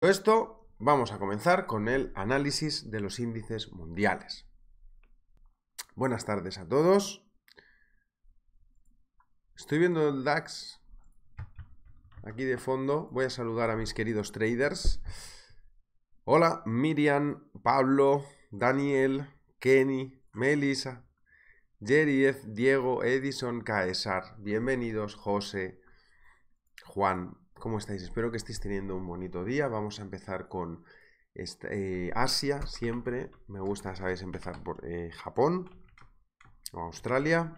esto, vamos a comenzar con el análisis de los índices mundiales. Buenas tardes a todos. Estoy viendo el DAX aquí de fondo. Voy a saludar a mis queridos traders. Hola, Miriam, Pablo, Daniel, Kenny, Melissa, Jeriez, Diego, Edison, Caesar. Bienvenidos, José, Juan, ¿Cómo estáis? Espero que estéis teniendo un bonito día. Vamos a empezar con eh, Asia, siempre. Me gusta, sabéis, empezar por eh, Japón o Australia.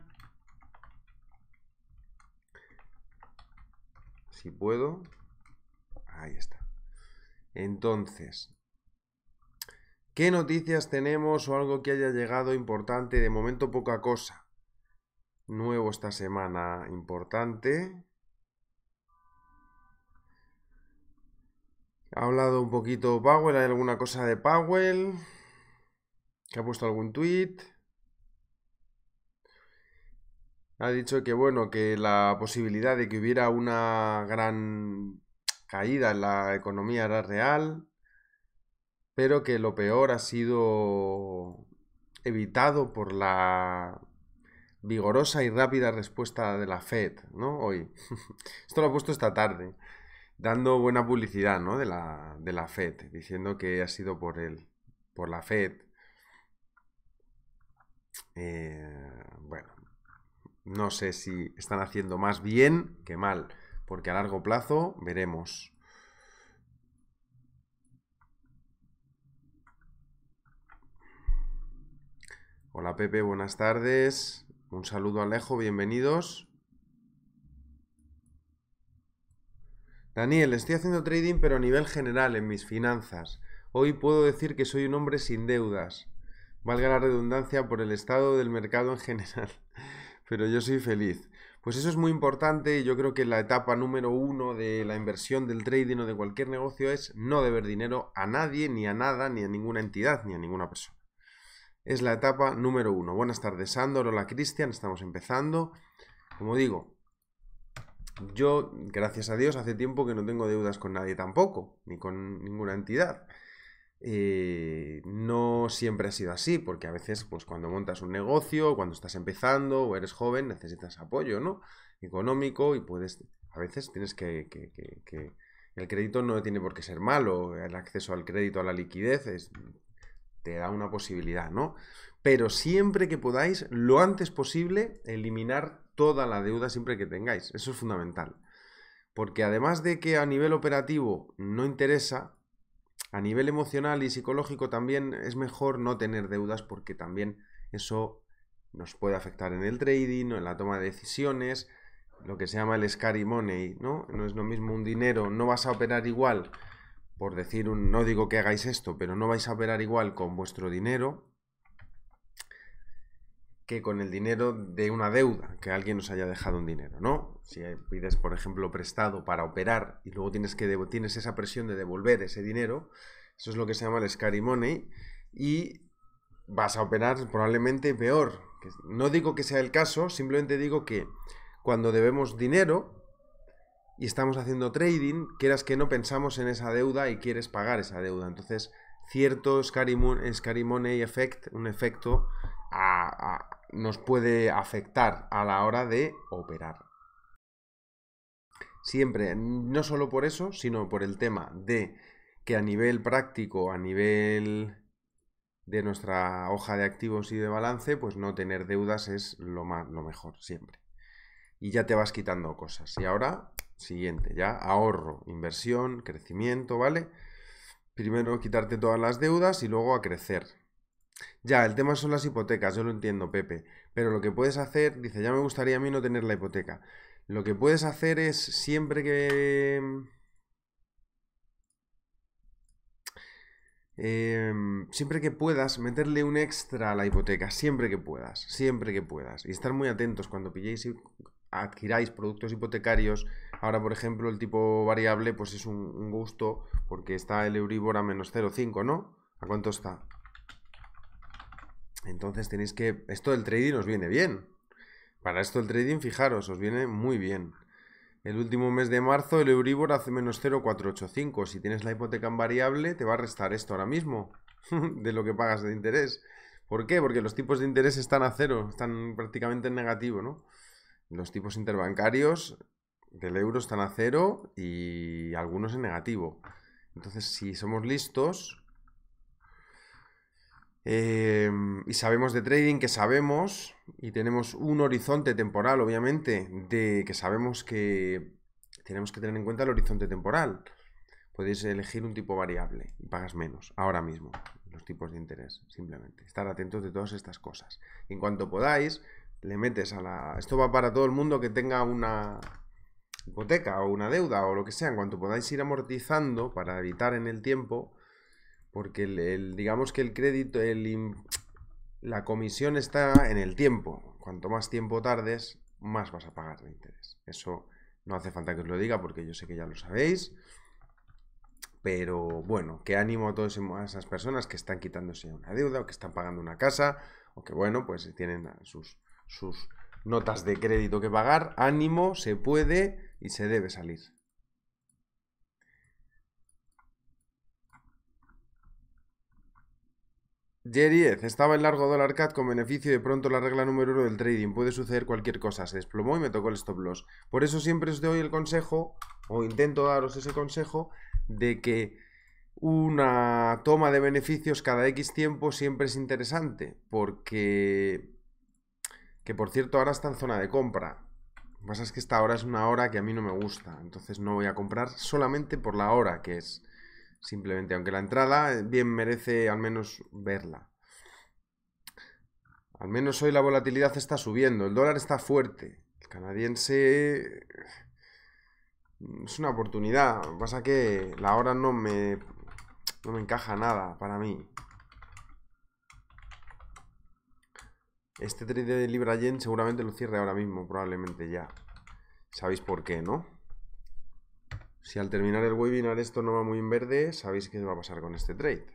Si puedo. Ahí está. Entonces, ¿qué noticias tenemos o algo que haya llegado importante? De momento poca cosa. Nuevo esta semana importante. Ha hablado un poquito Powell, hay alguna cosa de Powell, que ha puesto algún tweet. Ha dicho que bueno, que la posibilidad de que hubiera una gran caída en la economía era real, pero que lo peor ha sido evitado por la vigorosa y rápida respuesta de la Fed, ¿no? Hoy. Esto lo ha puesto esta tarde dando buena publicidad ¿no? de, la, de la FED, diciendo que ha sido por él, por la FED. Eh, bueno, no sé si están haciendo más bien que mal, porque a largo plazo veremos. Hola Pepe, buenas tardes. Un saludo Alejo, bienvenidos. Daniel, estoy haciendo trading pero a nivel general en mis finanzas. Hoy puedo decir que soy un hombre sin deudas. Valga la redundancia por el estado del mercado en general. Pero yo soy feliz. Pues eso es muy importante yo creo que la etapa número uno de la inversión del trading o de cualquier negocio es no deber dinero a nadie, ni a nada, ni a ninguna entidad, ni a ninguna persona. Es la etapa número uno. Buenas tardes, Sandor. Hola, Cristian. Estamos empezando. Como digo, yo, gracias a Dios, hace tiempo que no tengo deudas con nadie tampoco, ni con ninguna entidad. Eh, no siempre ha sido así, porque a veces, pues cuando montas un negocio, cuando estás empezando o eres joven, necesitas apoyo, ¿no? Económico y puedes, a veces tienes que, el crédito no tiene por qué ser malo, el acceso al crédito, a la liquidez, es, te da una posibilidad, ¿no? Pero siempre que podáis, lo antes posible, eliminar toda la deuda siempre que tengáis. Eso es fundamental. Porque además de que a nivel operativo no interesa, a nivel emocional y psicológico también es mejor no tener deudas porque también eso nos puede afectar en el trading, en la toma de decisiones, lo que se llama el scary money, ¿no? No es lo mismo un dinero, no vas a operar igual, por decir un, no digo que hagáis esto, pero no vais a operar igual con vuestro dinero que con el dinero de una deuda, que alguien nos haya dejado un dinero, ¿no? Si pides, por ejemplo, prestado para operar y luego tienes, que tienes esa presión de devolver ese dinero, eso es lo que se llama el scary money, y vas a operar probablemente peor. No digo que sea el caso, simplemente digo que cuando debemos dinero y estamos haciendo trading, quieras que no pensamos en esa deuda y quieres pagar esa deuda. Entonces, cierto scary, money effect, un efecto a nos puede afectar a la hora de operar. Siempre, no solo por eso, sino por el tema de que a nivel práctico, a nivel de nuestra hoja de activos y de balance, pues no tener deudas es lo, más, lo mejor siempre. Y ya te vas quitando cosas. Y ahora, siguiente, ya ahorro, inversión, crecimiento, ¿vale? Primero quitarte todas las deudas y luego a crecer. Ya, el tema son las hipotecas, yo lo entiendo, Pepe. Pero lo que puedes hacer, dice, ya me gustaría a mí no tener la hipoteca. Lo que puedes hacer es siempre que... Mm, em, siempre que puedas, meterle un extra a la hipoteca, siempre que puedas, siempre que puedas. Y estar muy atentos cuando pilléis y adquiráis productos hipotecarios. Ahora, por ejemplo, el tipo variable, pues es un, un gusto, porque está el Euribor a menos 0,5, ¿no? ¿A cuánto está? Entonces tenéis que... Esto del trading os viene bien. Para esto el trading, fijaros, os viene muy bien. El último mes de marzo el Euribor hace menos 0,485. Si tienes la hipoteca en variable, te va a restar esto ahora mismo de lo que pagas de interés. ¿Por qué? Porque los tipos de interés están a cero, están prácticamente en negativo, ¿no? Los tipos interbancarios del euro están a cero y algunos en negativo. Entonces, si somos listos, Em, y sabemos de trading que sabemos y tenemos un horizonte temporal, obviamente, de que sabemos que tenemos que tener en cuenta el horizonte temporal. Podéis elegir un tipo variable y pagas menos ahora mismo los tipos de interés, simplemente. Estar atentos de todas estas cosas. en cuanto podáis, le metes a la... Esto va para todo el mundo que tenga una hipoteca o una deuda o lo que sea. En cuanto podáis ir amortizando para evitar en el tiempo porque el, digamos que el crédito, el, la comisión está en el tiempo. Cuanto más tiempo tardes, más vas a pagar de interés. Eso no hace falta que os lo diga porque yo sé que ya lo sabéis. Pero bueno, que ánimo a todas esas personas que están quitándose una deuda o que están pagando una casa o que bueno, pues tienen sus, sus notas de crédito que pagar. Ánimo, se puede y se debe salir. Yeriez, estaba en largo dólar cat con beneficio de pronto la regla número uno del trading. Puede suceder cualquier cosa. Se desplomó y me tocó el stop loss. Por eso siempre os doy el consejo, o intento daros ese consejo, de que una toma de beneficios cada X tiempo siempre es interesante. Porque. Que por cierto, ahora está en zona de compra. Lo que pasa es que esta hora es una hora que a mí no me gusta. Entonces no voy a comprar solamente por la hora que es. Simplemente, aunque la entrada eh, bien merece al menos verla. Al menos hoy la volatilidad está subiendo, el dólar está fuerte. El canadiense mm, es una oportunidad. Lo que pasa que la hora no me, no me encaja nada para mí. Este trade de Libra Yen seguramente lo cierre ahora mismo, probablemente ya. Sabéis por qué, ¿no? Si al terminar el webinar esto no va muy en verde, sabéis qué va a pasar con este trade.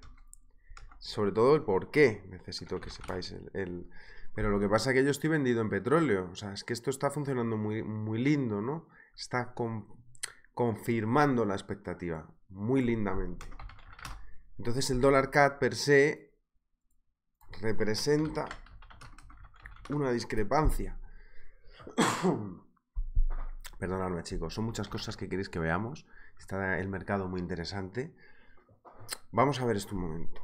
Sobre todo el por qué, necesito que sepáis el, Pero lo que pasa es que yo estoy vendido en petróleo, o sea, es que esto está funcionando muy, muy lindo, ¿no? Está confirmando la expectativa, muy lindamente. Entonces el dólar CAD per se representa una discrepancia. Perdonadme, chicos, son muchas cosas que queréis que veamos. Está el mercado muy interesante. Vamos a ver esto un momento.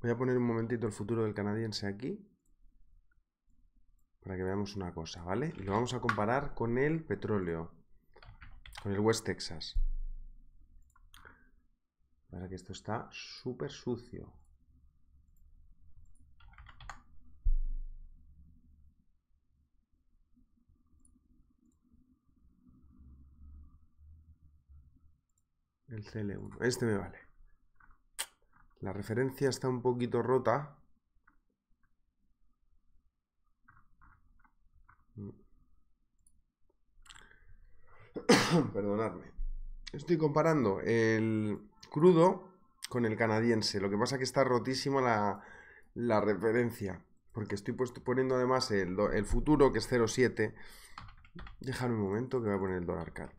Voy a poner un momentito el futuro del canadiense aquí para que veamos una cosa, ¿vale? Y lo vamos a comparar con el petróleo, con el West Texas. Para que esto está súper sucio. El CL1. Este me vale. La referencia está un poquito rota. Mm. Perdonadme. Estoy comparando el crudo con el canadiense. Lo que pasa es que está rotísima la, la referencia. Porque estoy poniendo además el, futuro, que es 0,7. Dejadme un momento que voy a poner el dólar cat.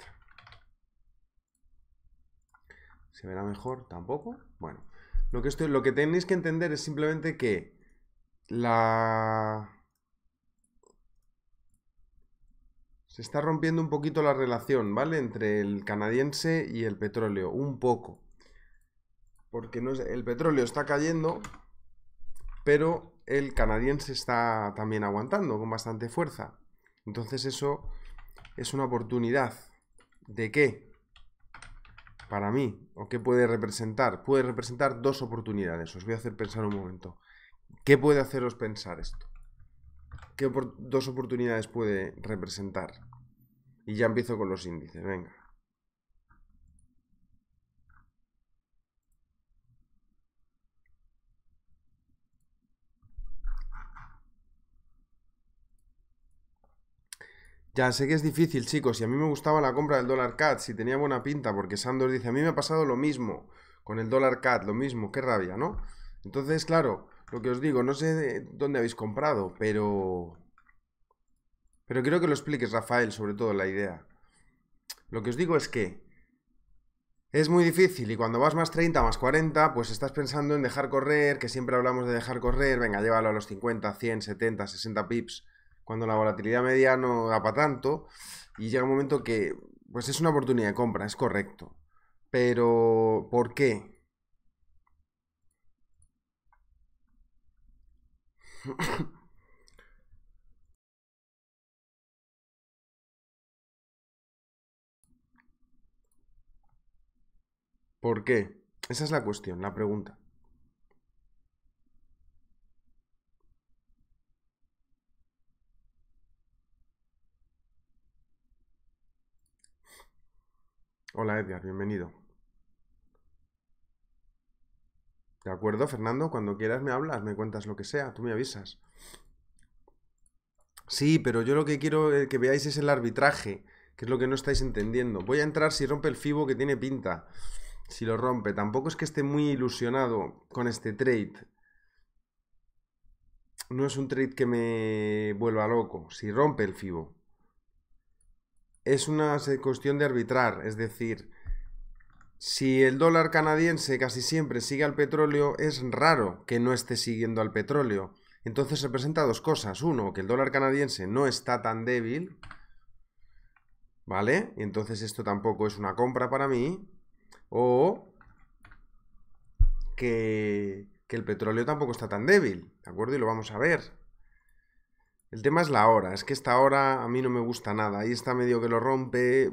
¿Se verá mejor? ¿Tampoco? Bueno, lo que, lo que tenéis que entender es simplemente que la... Se está rompiendo un poquito la relación, ¿vale? Entre el canadiense y el petróleo, un poco. Porque no el petróleo está cayendo, pero el canadiense está también aguantando con bastante fuerza. Entonces eso es una oportunidad. ¿De qué? para mí o qué puede representar? Puede representar dos oportunidades. Os voy a hacer pensar un momento. ¿Qué puede haceros pensar esto? ¿Qué dos oportunidades puede representar? Y ya empiezo con los índices. Venga. Ya sé que es difícil, chicos, y a mí me gustaba la compra del dólar CAD, si tenía buena pinta, porque Sandor dice, a mí me ha pasado lo mismo con el dólar CAD, lo mismo, qué rabia, ¿no? Entonces, claro, lo que os digo, no sé dónde habéis comprado, pero... Pero quiero que lo expliques, Rafael, sobre todo la idea. Lo que os digo es que es muy difícil y cuando vas más 30, más 40, pues estás pensando en dejar correr, que siempre hablamos de dejar correr, venga, llévalo a los 50, 100, 70, 60 pips cuando la volatilidad media no da para tanto y llega un momento que pues es una oportunidad de compra, es correcto. Pero ¿por qué? ¿Por qué? Esa es la cuestión, la pregunta. Hola Edgar, bienvenido. De acuerdo, Fernando, cuando quieras me hablas, me cuentas lo que sea, tú me avisas. Sí, pero yo lo que quiero eh, que veáis es el arbitraje, que es lo que no estáis entendiendo. Voy a entrar si rompe el FIBO que tiene pinta. Si lo rompe, tampoco es que esté muy ilusionado con este trade. No es un trade que me vuelva loco. Si rompe el FIBO es una cuestión de arbitrar, es decir, si el dólar canadiense casi siempre sigue al petróleo, es raro que no esté siguiendo al petróleo. Entonces se presenta dos cosas. Uno, que el dólar canadiense no está tan débil, ¿vale? Y entonces esto tampoco es una compra para mí. O que, que el petróleo tampoco está tan débil, ¿de acuerdo? Y lo vamos a ver. El tema es la hora, es que esta hora a mí no me gusta nada, ahí está medio que lo rompe.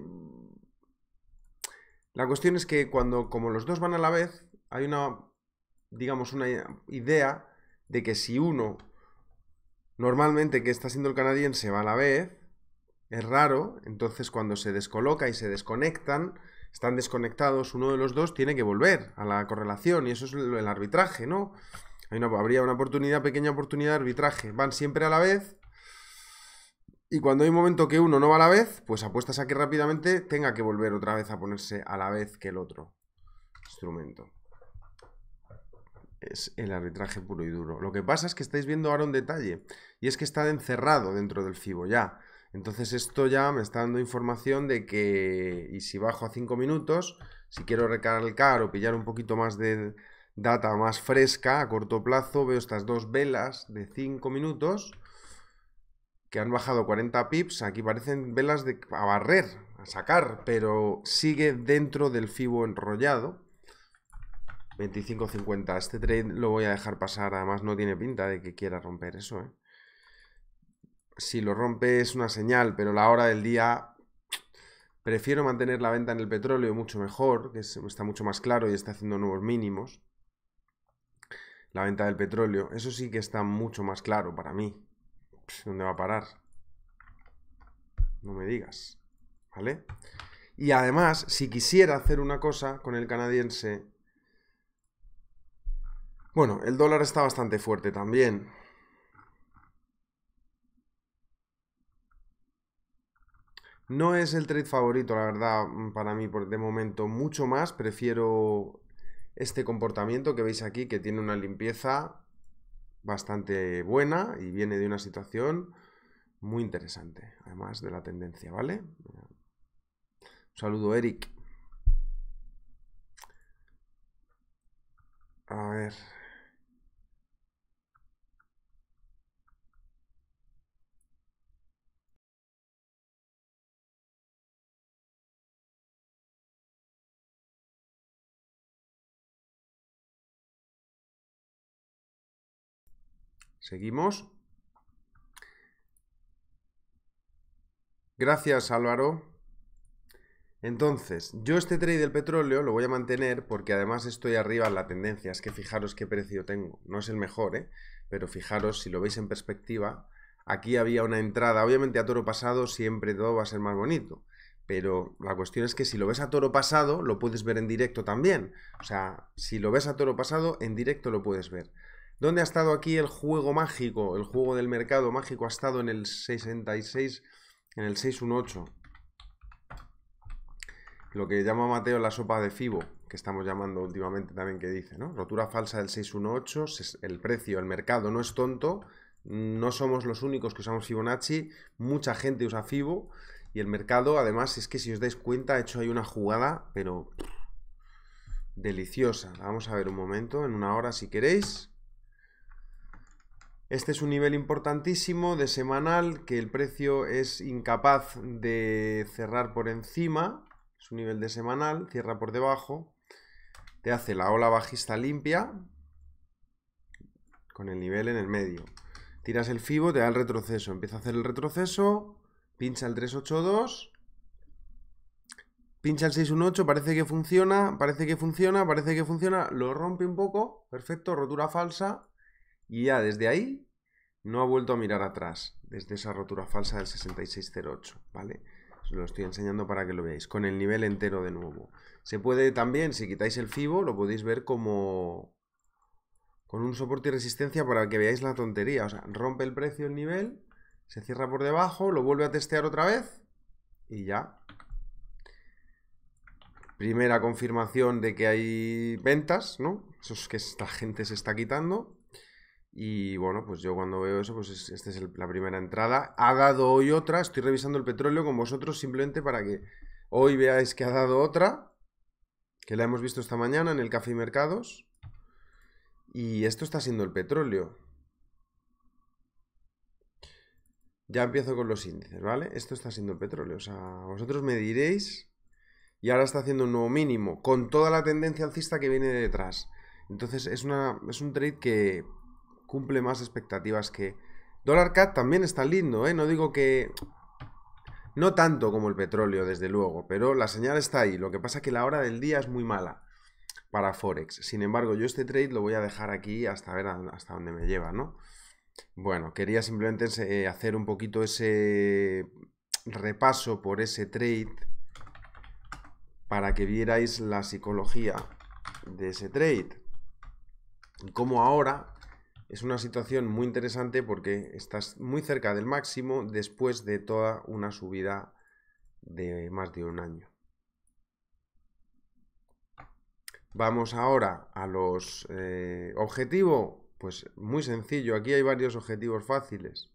La cuestión es que cuando, como los dos van a la vez, hay una, digamos, una idea de que si uno, normalmente que está siendo el canadiense, va a la vez, es raro, entonces cuando se descoloca y se desconectan, están desconectados, uno de los dos tiene que volver a la correlación y eso es el arbitraje, ¿no? Hay habría una oportunidad, pequeña oportunidad de arbitraje. Van siempre a la vez, y cuando hay un momento que uno no va a la vez, pues apuestas a que rápidamente tenga que volver otra vez a ponerse a la vez que el otro instrumento. Es el arbitraje puro y duro. Lo que pasa es que estáis viendo ahora un detalle, y es que está encerrado dentro del FIBO ya. Entonces esto ya me está dando información de que, y si bajo a 5 minutos, si quiero recalcar o pillar un poquito más de data más fresca a corto plazo, veo estas dos velas de 5 minutos que han bajado 40 pips, aquí parecen velas de, a barrer, a sacar, pero sigue dentro del FIBO enrollado. 25.50. Este trade lo voy a dejar pasar, además no tiene pinta de que quiera romper eso. ¿eh? Si lo rompe es una señal, pero la hora del día prefiero mantener la venta en el petróleo mucho mejor, que está mucho más claro y está haciendo nuevos mínimos. La venta del petróleo, eso sí que está mucho más claro para mí. ¿Dónde va a parar? No me digas. ¿Vale? Y además, si quisiera hacer una cosa con el canadiense... Bueno, el dólar está bastante fuerte también. No es el trade favorito, la verdad, mm, para mí por de momento mucho más. Prefiero este comportamiento que veis aquí, que tiene una limpieza bastante buena y viene de una situación muy interesante, además de la tendencia, ¿vale? Un saludo, Eric. A ver, Seguimos. Gracias, Álvaro. Entonces, yo este trade del petróleo lo voy a mantener porque además estoy arriba en la tendencia. Es que fijaros qué precio tengo. No es el mejor, ¿eh? Pero fijaros, si lo veis en perspectiva, aquí había una entrada. Obviamente a toro pasado siempre todo va a ser más bonito. Pero la cuestión es que si lo ves a toro pasado, lo puedes ver en directo también. O sea, si lo ves a toro pasado, en directo lo puedes ver. ¿Dónde ha estado aquí el juego mágico? El juego del mercado mágico ha estado en el 66, en el 618. Lo que llama Mateo la sopa de Fibo, que estamos llamando últimamente también que dice, ¿no? Rotura falsa del 618, el precio, el mercado no es tonto, no somos los únicos que usamos Fibonacci, mucha gente usa Fibo y el mercado, además, es que si os dais cuenta, ha hecho hay una jugada, pero deliciosa. Vamos a ver un momento, en una hora si queréis. Este es un nivel importantísimo de semanal que el precio es incapaz de cerrar por encima, es un nivel de semanal, cierra por debajo, te hace la ola bajista limpia con el nivel en el medio. Tiras el FIBO, te da el retroceso, empieza a hacer el retroceso, pincha el 382, pincha el 618, parece que funciona, parece que funciona, parece que funciona, lo rompe un poco, perfecto, rotura falsa, y ya desde ahí no ha vuelto a mirar atrás, desde esa rotura falsa del 6608, ¿vale? Os lo estoy enseñando para que lo veáis, con el nivel entero de nuevo. Se puede también, si quitáis el FIBO, lo podéis ver como con un soporte y resistencia para que veáis la tontería. O sea, rompe el precio el nivel, se cierra por debajo, lo vuelve a testear otra vez y ya. Primera confirmación de que hay ventas, ¿no? Eso es que esta gente se está quitando. Y bueno, pues yo cuando veo eso, pues esta es la primera entrada. Ha dado hoy otra, estoy revisando el petróleo con vosotros simplemente para que hoy veáis que ha dado otra, que la hemos visto esta mañana en el Café y Mercados. Y esto está siendo el petróleo. Ya empiezo con los índices, ¿vale? Esto está siendo el petróleo. O sea, vosotros me diréis. Y ahora está haciendo un nuevo mínimo, con toda la tendencia alcista que viene detrás. Entonces es, una, es un trade que cumple más expectativas que... Dollar cat también está lindo, ¿eh? No digo que... No tanto como el petróleo, desde luego, pero la señal está ahí. Lo que pasa es que la hora del día es muy mala para Forex. Sin embargo, yo este trade lo voy a dejar aquí hasta ver hasta dónde me lleva, ¿no? Bueno, quería simplemente eh, hacer un poquito ese repaso por ese trade para que vierais la psicología de ese trade. Como ahora es una situación muy interesante porque estás muy cerca del máximo después de toda una subida de más de un año. Vamos ahora a los eh, objetivos. Pues muy sencillo, aquí hay varios objetivos fáciles.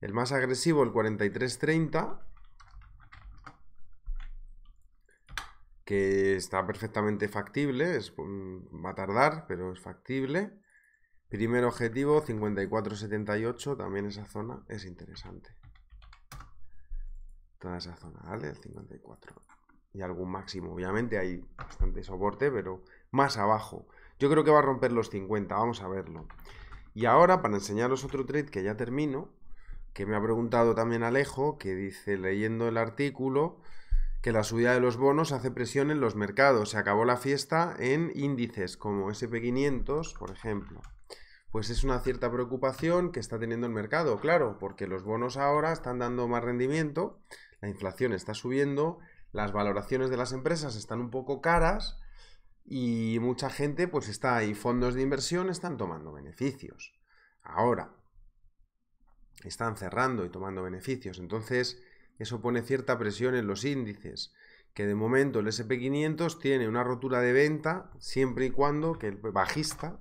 El más agresivo, el 4330, que está perfectamente factible, mm, va a tardar, pero es factible. Primer objetivo, 54.78, también esa zona es interesante. Toda esa zona, ¿vale? El 54. Y algún máximo, obviamente hay bastante soporte, pero más abajo. Yo creo que va a romper los 50, vamos a verlo. Y ahora, para enseñaros otro trade que ya termino, que me ha preguntado también Alejo, que dice, leyendo el artículo, que la subida de los bonos hace presión en los mercados. Se acabó la fiesta en índices como SP500, por ejemplo pues es una cierta preocupación que está teniendo el mercado, claro, porque los bonos ahora están dando más rendimiento, la inflación está subiendo, las valoraciones de las empresas están un poco caras y mucha gente pues está ahí, fondos de inversión están tomando beneficios. Ahora, están cerrando y tomando beneficios, entonces eso pone cierta presión en los índices, que de momento el SP500 tiene una rotura de venta siempre y cuando que el bajista,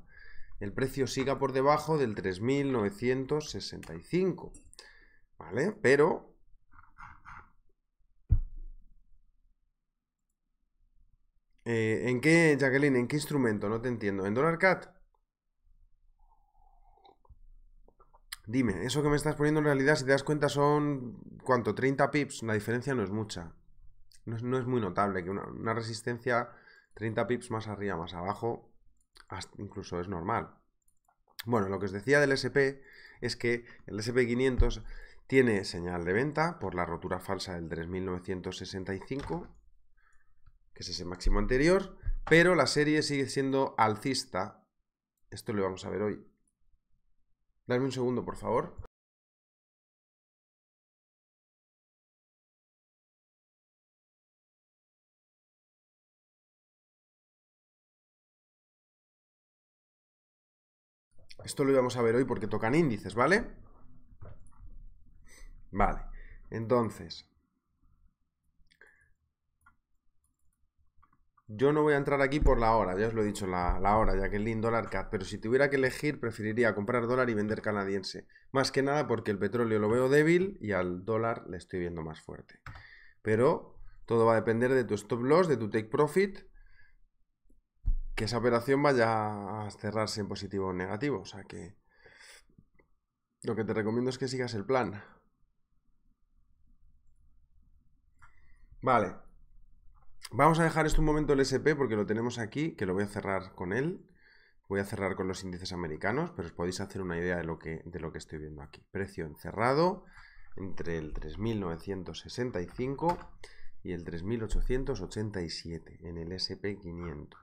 el precio siga por debajo del 3.965. ¿Vale? Pero eh, ¿En qué, Jacqueline? ¿En qué instrumento? No te entiendo. ¿En dólar cat? Dime, eso que me estás poniendo en realidad, si te das cuenta, son. ¿Cuánto? 30 pips. La diferencia no es mucha. No es, muy notable que una, resistencia 30 pips más arriba, más abajo incluso es normal. Bueno, lo que os decía del SP es que el SP500 tiene señal de venta por la rotura falsa del 3965, que es ese máximo anterior, pero la serie sigue siendo alcista. Esto lo vamos a ver hoy. Dame un segundo, por favor. Esto lo íbamos a ver hoy porque tocan índices, ¿vale? Vale, entonces... Yo no voy a entrar aquí por la hora, ya os lo he dicho, la, hora, ya que el link dólar CAD, pero si tuviera que elegir, preferiría comprar dólar y vender canadiense. Más que nada porque el petróleo lo veo débil y al dólar le estoy viendo más fuerte. Pero todo va a depender de tu stop loss, de tu take profit que esa operación vaya a cerrarse en positivo o negativo. O sea que lo que te recomiendo es que sigas el plan. Vale. Vamos a dejar esto un momento el SP porque lo tenemos aquí, que lo voy a cerrar con él. Voy a cerrar con los índices americanos, pero os podéis hacer una idea de lo que, de lo que estoy viendo aquí. Precio encerrado entre el 3965 y el 3887 en el SP500.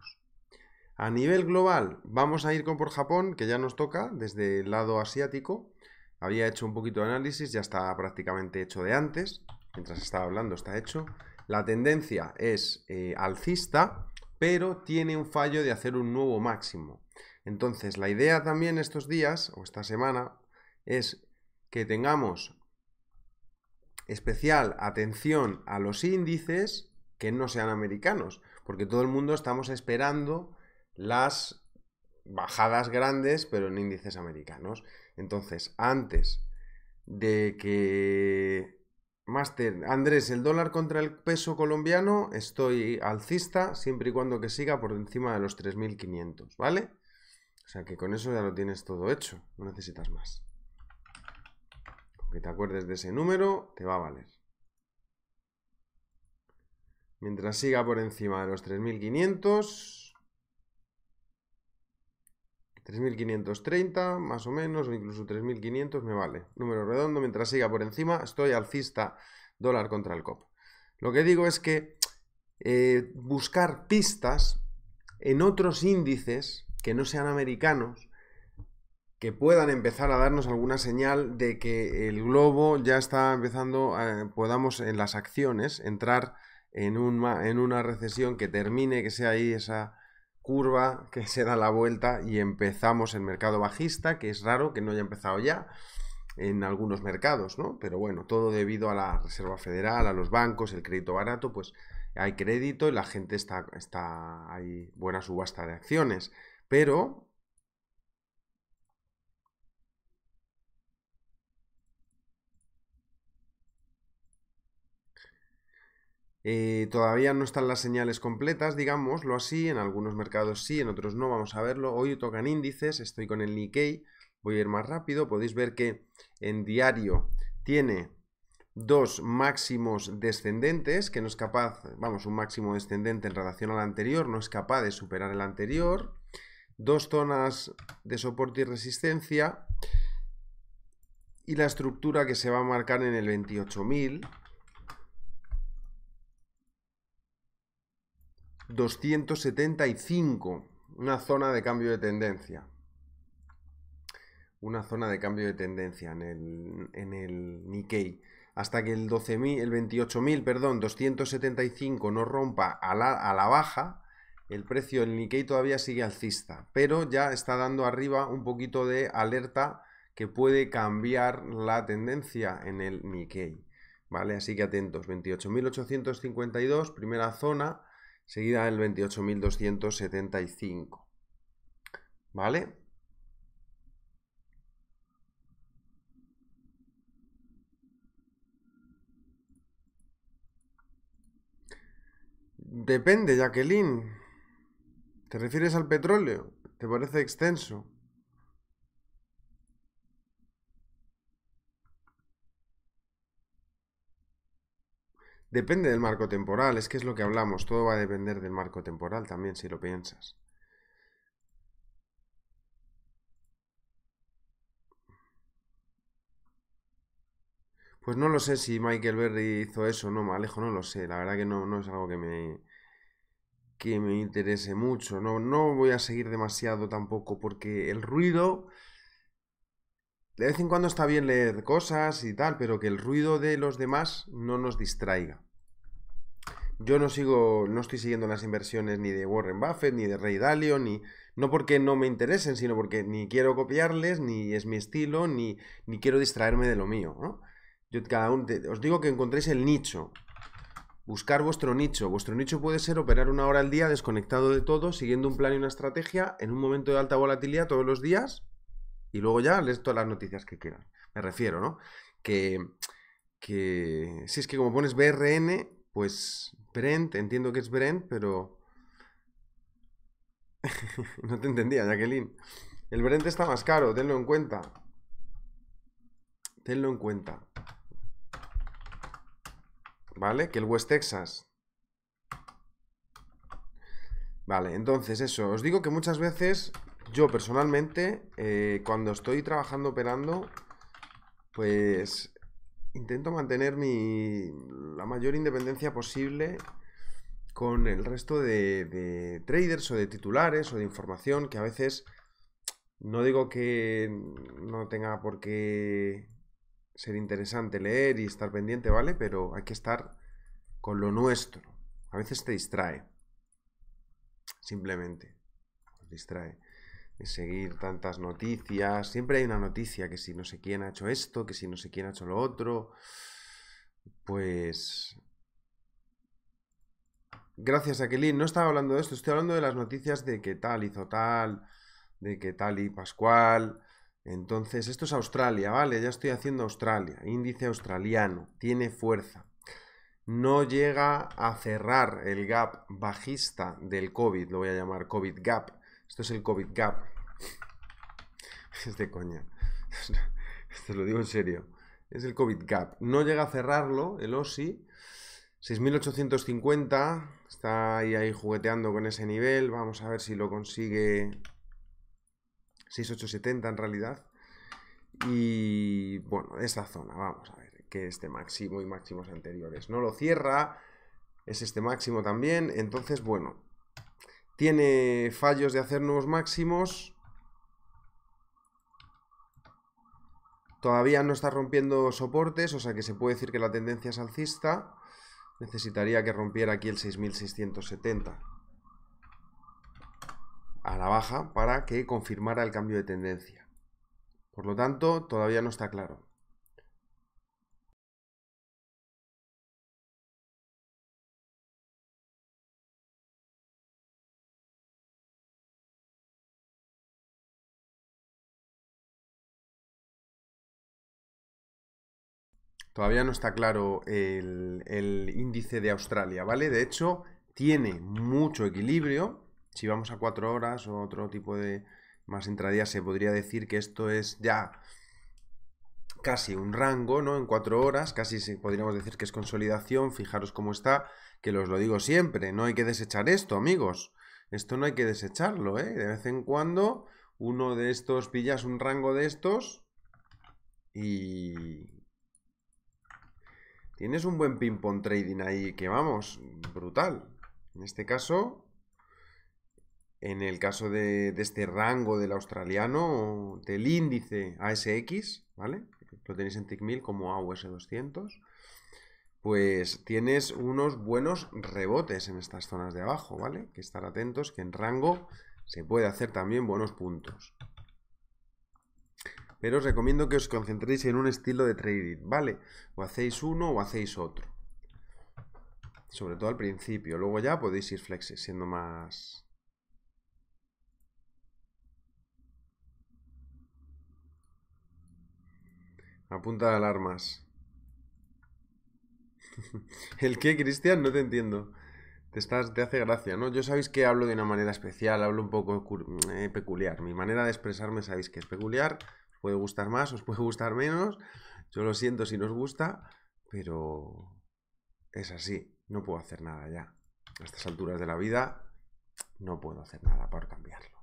A nivel global, vamos a ir con por Japón, que ya nos toca desde el lado asiático. Había hecho un poquito de análisis, ya está prácticamente hecho de antes. Mientras estaba hablando, está hecho. La tendencia es eh, alcista, pero tiene un fallo de hacer un nuevo máximo. Entonces, la idea también estos días, o esta semana, es que tengamos especial atención a los índices que no sean americanos, porque todo el mundo estamos esperando las bajadas grandes, pero en índices americanos. Entonces, antes de que... Master, Andrés, el dólar contra el peso colombiano, estoy alcista siempre y cuando que siga por encima de los 3.500, ¿vale? O sea que con eso ya lo tienes todo hecho, no necesitas más. Que te acuerdes de ese número, te va a valer. Mientras siga por encima de los 3500, 3.530 más o menos, o incluso 3.500 me vale. Número redondo, mientras siga por encima, estoy alcista dólar contra el COP. Lo que digo es que eh, buscar pistas en otros índices que no sean americanos, que puedan empezar a darnos alguna señal de que el globo ya está empezando, podamos en las acciones entrar en, en una recesión que termine, que sea ahí esa curva que se da la vuelta y empezamos el mercado bajista, que es raro que no haya empezado ya en algunos mercados, ¿no? Pero bueno, todo debido a la Reserva Federal, a los bancos, el crédito barato, pues hay crédito y la gente está, está, hay buena subasta de acciones. Pero Eh, todavía no están las señales completas, digámoslo así, en algunos mercados sí, en otros no, vamos a verlo. Hoy tocan índices, estoy con el Nikkei, voy a ir más rápido, podéis ver que en diario tiene dos máximos descendentes, que no es capaz, vamos, un máximo descendente en relación al anterior, no es capaz de superar el anterior, dos zonas de soporte y resistencia y la estructura que se va a marcar en el 28.000 275, una zona de cambio de tendencia. Una zona de cambio de tendencia en el, en Nikkei. Hasta que el, el 28.000, perdón, 275 no rompa a la, a la baja, el precio del Nikkei todavía sigue alcista, pero ya está dando arriba un poquito de alerta que puede cambiar la tendencia en el Nikkei. ¿Vale? Así que atentos, 28.852, primera zona, seguida el 28.275. ¿Vale? Depende, Jacqueline. ¿Te refieres al petróleo? ¿Te parece extenso? Depende del marco temporal, es que es lo que hablamos, todo va a depender del marco temporal también, si lo piensas. Pues no lo sé si Michael Berry hizo eso, no, malejo, alejo, no lo sé. La verdad que no, no es algo que me, que me interese mucho. No, no voy a seguir demasiado tampoco, porque el ruido de vez en cuando está bien leer cosas y tal, pero que el ruido de los demás no nos distraiga. Yo no sigo, no estoy siguiendo las inversiones ni de Warren Buffett, ni de Ray Dalio, ni. No porque no me interesen, sino porque ni quiero copiarles, ni es mi estilo, ni, ni quiero distraerme de lo mío. ¿no? Yo cada os digo que encontréis el nicho. Buscar vuestro nicho. Vuestro nicho puede ser operar una hora al día desconectado de todo, siguiendo un plan y una estrategia en un momento de alta volatilidad todos los días y luego ya lees todas las noticias que quieran. Me refiero, ¿no? Que, que si es que como pones BRN, pues Brent, entiendo que es Brent, pero... no te entendía, Jacqueline. El Brent está más caro, tenlo en cuenta. Tenlo en cuenta. ¿Vale? Que el West Texas. Vale, entonces eso. Os digo que muchas veces yo personalmente, eh, cuando estoy trabajando operando, pues intento mantener mi, la mayor independencia posible con el resto de, de, traders o de titulares o de información que a veces no digo que no tenga por qué ser interesante leer y estar pendiente, ¿vale? Pero hay que estar con lo nuestro. A veces te distrae. Simplemente. Te distrae seguir tantas noticias. Siempre hay una noticia que si no sé quién ha hecho esto, que si no sé quién ha hecho lo otro. Pues... Gracias, que No estaba hablando de esto, estoy hablando de las noticias de que tal hizo tal, de que tal y Pascual. Entonces, esto es Australia, ¿vale? Ya estoy haciendo Australia. Índice australiano, tiene fuerza. No llega a cerrar el gap bajista del COVID, lo voy a llamar COVID gap, esto es el COVID Gap. Es de coña. Te lo digo en serio. Es el COVID Gap. No llega a cerrarlo, el OSI. 6.850. Está ahí, ahí jugueteando con ese nivel. Vamos a ver si lo consigue 6.870 en realidad. Y bueno, de esta zona, vamos a ver, que este máximo y máximos anteriores. No lo cierra, es este máximo también. Entonces, bueno, tiene fallos de hacer nuevos máximos. Todavía no está rompiendo soportes, o sea que se puede decir que la tendencia es alcista. Necesitaría que rompiera aquí el 6670 a la baja para que confirmara el cambio de tendencia. Por lo tanto, todavía no está claro. Todavía no está claro el, índice de Australia, ¿vale? De hecho, tiene mucho equilibrio. Si vamos a cuatro horas o otro tipo de más entradías, se podría decir que esto es ya casi un rango, ¿no? En cuatro horas, casi podríamos decir que es consolidación. Fijaros cómo está, que los lo digo siempre, no hay que desechar esto, amigos. Esto no hay que desecharlo, ¿eh? De vez en cuando uno de estos pillas un rango de estos y, Tienes un buen ping-pong trading ahí que vamos, brutal. En este caso, en el caso de, este rango del australiano, del índice ASX, ¿vale? Lo tenéis en TIC1000 como AUS200, pues tienes unos buenos rebotes en estas zonas de abajo, ¿vale? Que estar atentos que en rango se puede hacer también buenos puntos pero os recomiendo que os concentréis en un estilo de trading, ¿vale? O hacéis uno o hacéis otro. Sobre todo al principio, luego ya podéis ir flexes, siendo más... Apunta de alarmas. ¿El qué, Cristian? No te entiendo. Te, estás, te hace gracia, ¿no? Yo sabéis que hablo de una manera especial, hablo un poco eh, peculiar. Mi manera de expresarme sabéis que es peculiar, puede gustar más, os puede gustar menos. Yo lo siento si nos gusta, pero es así. No puedo hacer nada ya. A estas alturas de la vida, no puedo hacer nada por cambiarlo.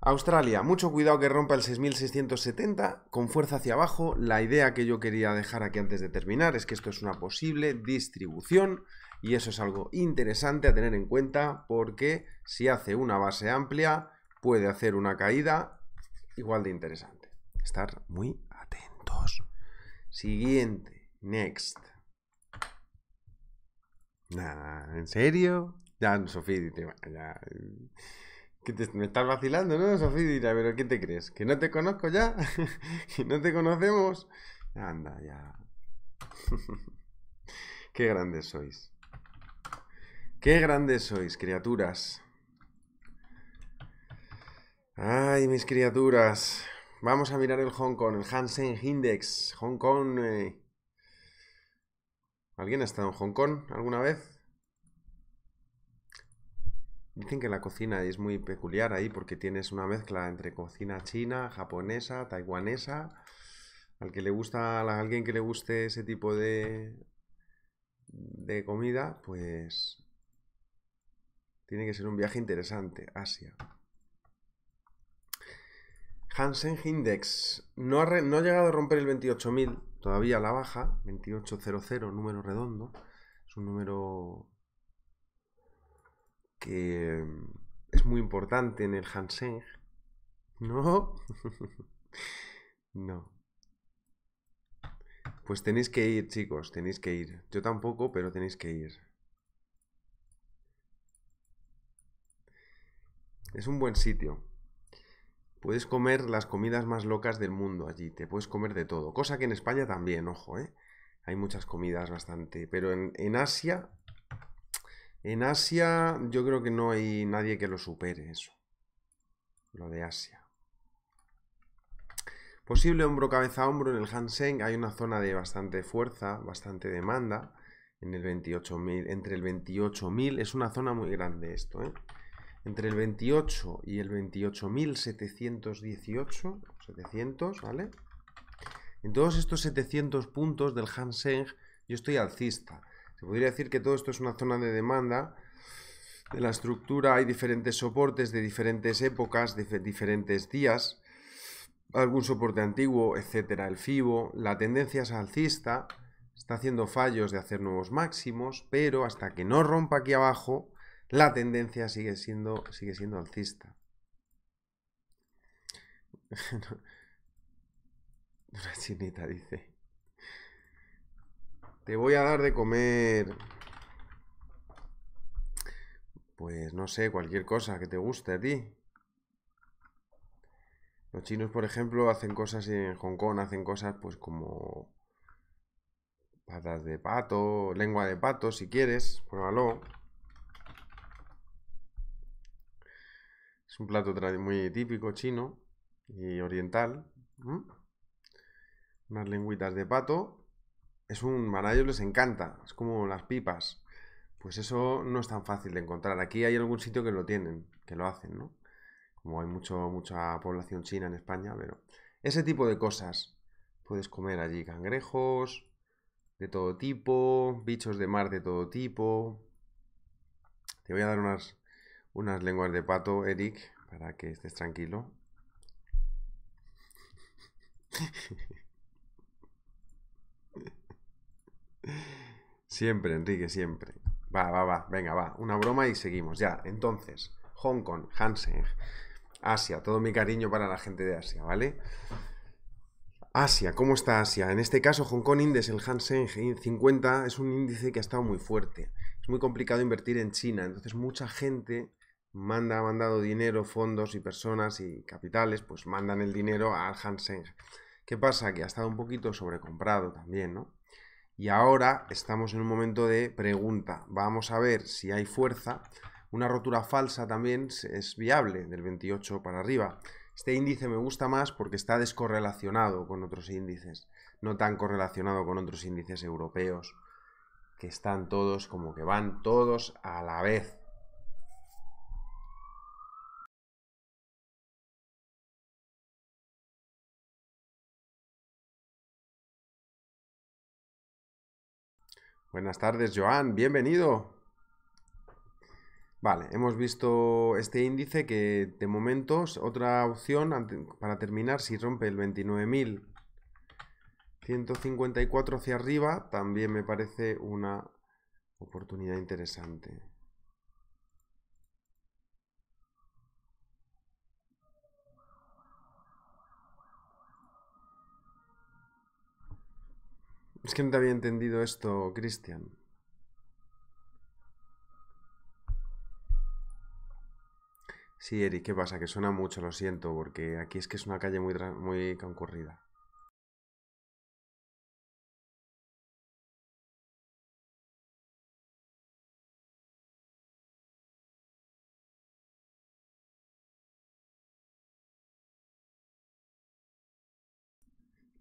Australia, mucho cuidado que rompa el 6670 con fuerza hacia abajo. La idea que yo quería dejar aquí antes de terminar es que esto es una posible distribución y eso es algo interesante a tener en cuenta porque si hace una base amplia puede hacer una caída igual de interesante. Estar muy atentos. Siguiente, next. ¿en serio? Ya, Sofía, ya. te, me estás vacilando, ¿no? Sofía pero ¿qué te crees? ¿Que no te conozco ya? ¿Que no te conocemos? Anda, ya. Qué grandes sois. Qué grandes sois, criaturas. Ay, mis criaturas. Vamos a mirar el Hong Kong, el Hansen Index. Hong Kong. Eh. ¿Alguien ha estado en Hong Kong alguna vez? Dicen que la cocina es muy peculiar ahí porque tienes una mezcla entre cocina china, japonesa, taiwanesa. Al que le gusta, a alguien que le guste ese tipo de, de comida, pues tiene que ser un viaje interesante. Asia. Hansen Index no ha, no ha llegado a romper el 28.000, todavía la baja, 2800, número redondo. Es un número que mm, es muy importante en el Hansen. No, no. Pues tenéis que ir, chicos, tenéis que ir. Yo tampoco, pero tenéis que ir. Es un buen sitio. Puedes comer las comidas más locas del mundo allí, te puedes comer de todo, cosa que en España también, ojo, ¿eh? Hay muchas comidas bastante, pero en, Asia, en Asia yo creo que no hay nadie que lo supere eso, lo de Asia. Posible hombro cabeza a hombro en el Hanseng hay una zona de bastante fuerza, bastante demanda, en el 28.000, entre el 28.000 es una zona muy grande esto, ¿eh? entre el 28 y el 28.718, 700, ¿vale? En todos estos 700 puntos del Hanseng yo estoy alcista. Se podría decir que todo esto es una zona de demanda. De la estructura hay diferentes soportes de diferentes épocas, de diferentes días, algún soporte antiguo, etcétera, el FIBO. La tendencia es alcista, está haciendo fallos de hacer nuevos máximos, pero hasta que no rompa aquí abajo, la tendencia sigue siendo, sigue siendo alcista. Una chinita dice, te voy a dar de comer, pues no sé, cualquier cosa que te guste a ti. Los chinos, por ejemplo, hacen cosas en Hong Kong, hacen cosas pues como patas de pato, lengua de pato, si quieres, pruébalo. Es un plato muy típico chino y oriental. Unas lengüitas de pato. Es un, a les encanta, es como las pipas. Pues eso no es tan fácil de encontrar. Aquí hay algún sitio que lo tienen, que lo hacen, ¿no? Como hay mucha población china en España, pero ese tipo de cosas. Puedes comer allí cangrejos de todo tipo, bichos de mar de todo tipo. Te voy a dar unas unas lenguas de pato, Eric, para que estés tranquilo. Siempre, Enrique, siempre. Va, va, va, venga, va. Una broma y seguimos. Ya, entonces, Hong Kong, Hansen, Asia, todo mi cariño para la gente de Asia, ¿vale? Asia, ¿cómo está Asia? En este caso, Hong Kong Index, el Hansen 50, eh, es un índice que ha estado muy fuerte. Es muy complicado invertir en China, entonces mucha gente manda, ha mandado dinero, fondos y personas y capitales, pues mandan el dinero a Hansen. ¿Qué pasa? Que ha estado un poquito sobrecomprado también, ¿no? Y ahora estamos en un momento de pregunta. Vamos a ver si hay fuerza. Una rotura falsa también es viable, del 28 para arriba. Este índice me gusta más porque está descorrelacionado con otros índices, no tan correlacionado con otros índices europeos, que están todos como que van todos a la vez. Buenas tardes, Joan, bienvenido. Vale, hemos visto este índice que de momento otra opción para terminar si rompe el 29.154 hacia arriba, también me parece una oportunidad interesante. Es que no te había entendido esto, Cristian. Sí, Eric, ¿qué pasa? Que suena mucho, lo siento, porque aquí es que es una calle muy, muy concurrida.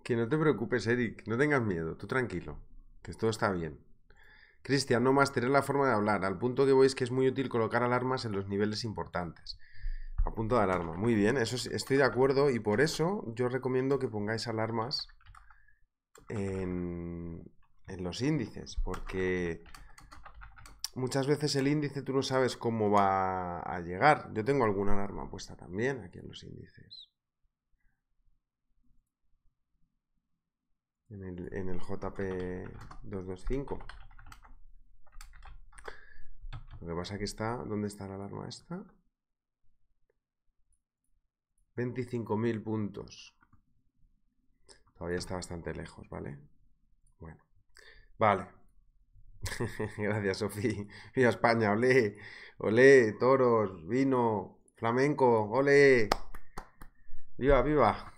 Que no te preocupes, Eric, no tengas miedo, tú tranquilo, que todo está bien. Cristian, no más, tener la forma de hablar, al punto que veis que es muy útil colocar alarmas en los niveles importantes. A punto de alarma, muy bien, eso estoy de acuerdo y por eso yo recomiendo que pongáis alarmas en, en los índices, porque muchas veces el índice tú no sabes cómo va a llegar. Yo tengo alguna alarma puesta también aquí en los índices. en el, en el JP225. Lo que pasa que está, ¿dónde está la alarma esta? 25.000 puntos. Todavía está bastante lejos, ¿vale? Bueno, vale. Gracias, Sofía. Viva España, olé, olé, toros, vino, flamenco, olé. Viva, viva.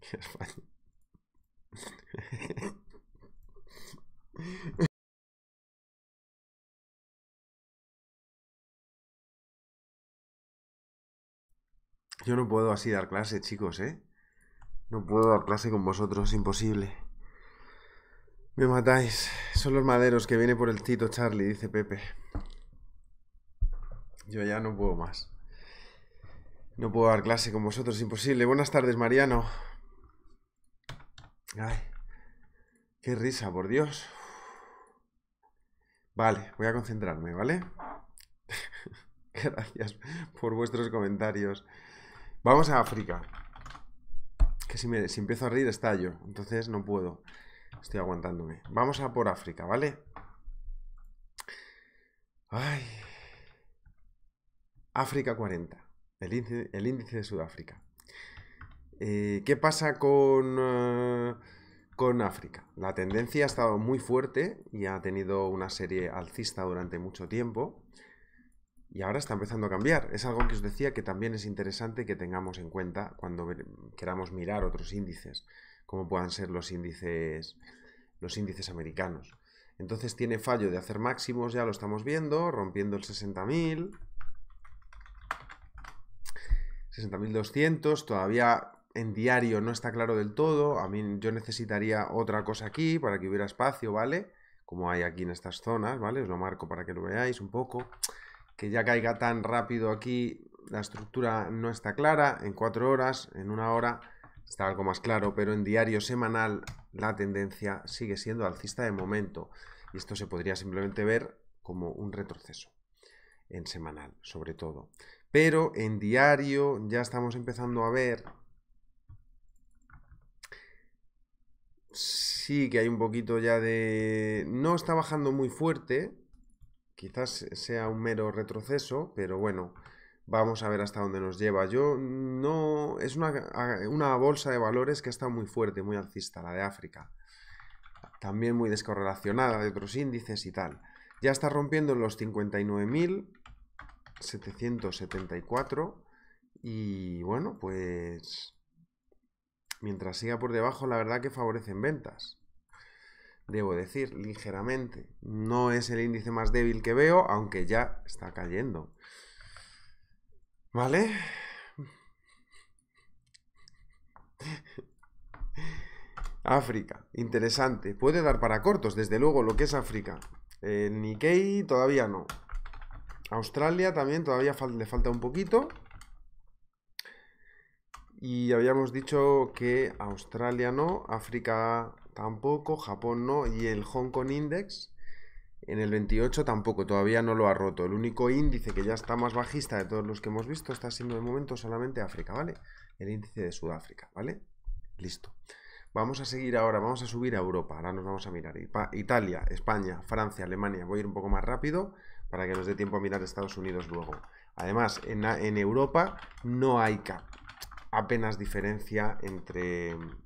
España. Yo no puedo así dar clase, chicos, ¿eh? No puedo dar clase con vosotros, imposible. Me matáis. Son los maderos que viene por el Tito Charlie, dice Pepe. Yo ya no puedo más. No puedo dar clase con vosotros, imposible. Buenas tardes, Mariano. Ay, qué risa, por Dios. Vale, voy a concentrarme, ¿vale? Gracias por vuestros comentarios. Vamos a África. Que si, me, si empiezo a reír estallo, entonces no puedo. Estoy aguantándome. Vamos a por África, ¿vale? Ay. África 40. el índice de Sudáfrica. Eh, ¿Qué pasa con, eh, con África? La tendencia ha estado muy fuerte y ha tenido una serie alcista durante mucho tiempo y ahora está empezando a cambiar. Es algo que os decía que también es interesante que tengamos en cuenta cuando queramos mirar otros índices, como puedan ser los índices, los índices americanos. Entonces tiene fallo de hacer máximos, ya lo estamos viendo, rompiendo el 60.000, 60.200, todavía en diario no está claro del todo. A mí yo necesitaría otra cosa aquí para que hubiera espacio, ¿vale? Como hay aquí en estas zonas, ¿vale? Os lo marco para que lo veáis un poco. Que ya caiga tan rápido aquí, la estructura no está clara. En cuatro horas, en una hora, está algo más claro. Pero en diario semanal la tendencia sigue siendo alcista de momento. Y esto se podría simplemente ver como un retroceso en semanal, sobre todo. Pero en diario ya estamos empezando a ver sí que hay un poquito ya de... No está bajando muy fuerte, quizás sea un mero retroceso, pero bueno, vamos a ver hasta dónde nos lleva. Yo no... Es una, bolsa de valores que ha estado muy fuerte, muy alcista, la de África. También muy descorrelacionada de otros índices y tal. Ya está rompiendo los 59.774 y bueno, pues Mientras siga por debajo, la verdad que favorecen ventas. Debo decir, ligeramente. No es el índice más débil que veo, aunque ya está cayendo. ¿Vale? África, interesante. Puede dar para cortos, desde luego, lo que es África. Eh, Nikkei todavía no. Australia también todavía le falta un poquito. Y habíamos dicho que Australia no, África tampoco, Japón no y el Hong Kong Index en el 28 tampoco, todavía no lo ha roto. El único índice que ya está más bajista de todos los que hemos visto está siendo de momento solamente África, ¿vale? El índice de Sudáfrica, ¿vale? Listo. Vamos a seguir ahora, vamos a subir a Europa, ahora nos vamos a mirar Italia, España, Francia, Alemania, voy a ir un poco más rápido para que nos dé tiempo a mirar Estados Unidos luego. Además, en, Europa no hay, cap apenas diferencia entre... O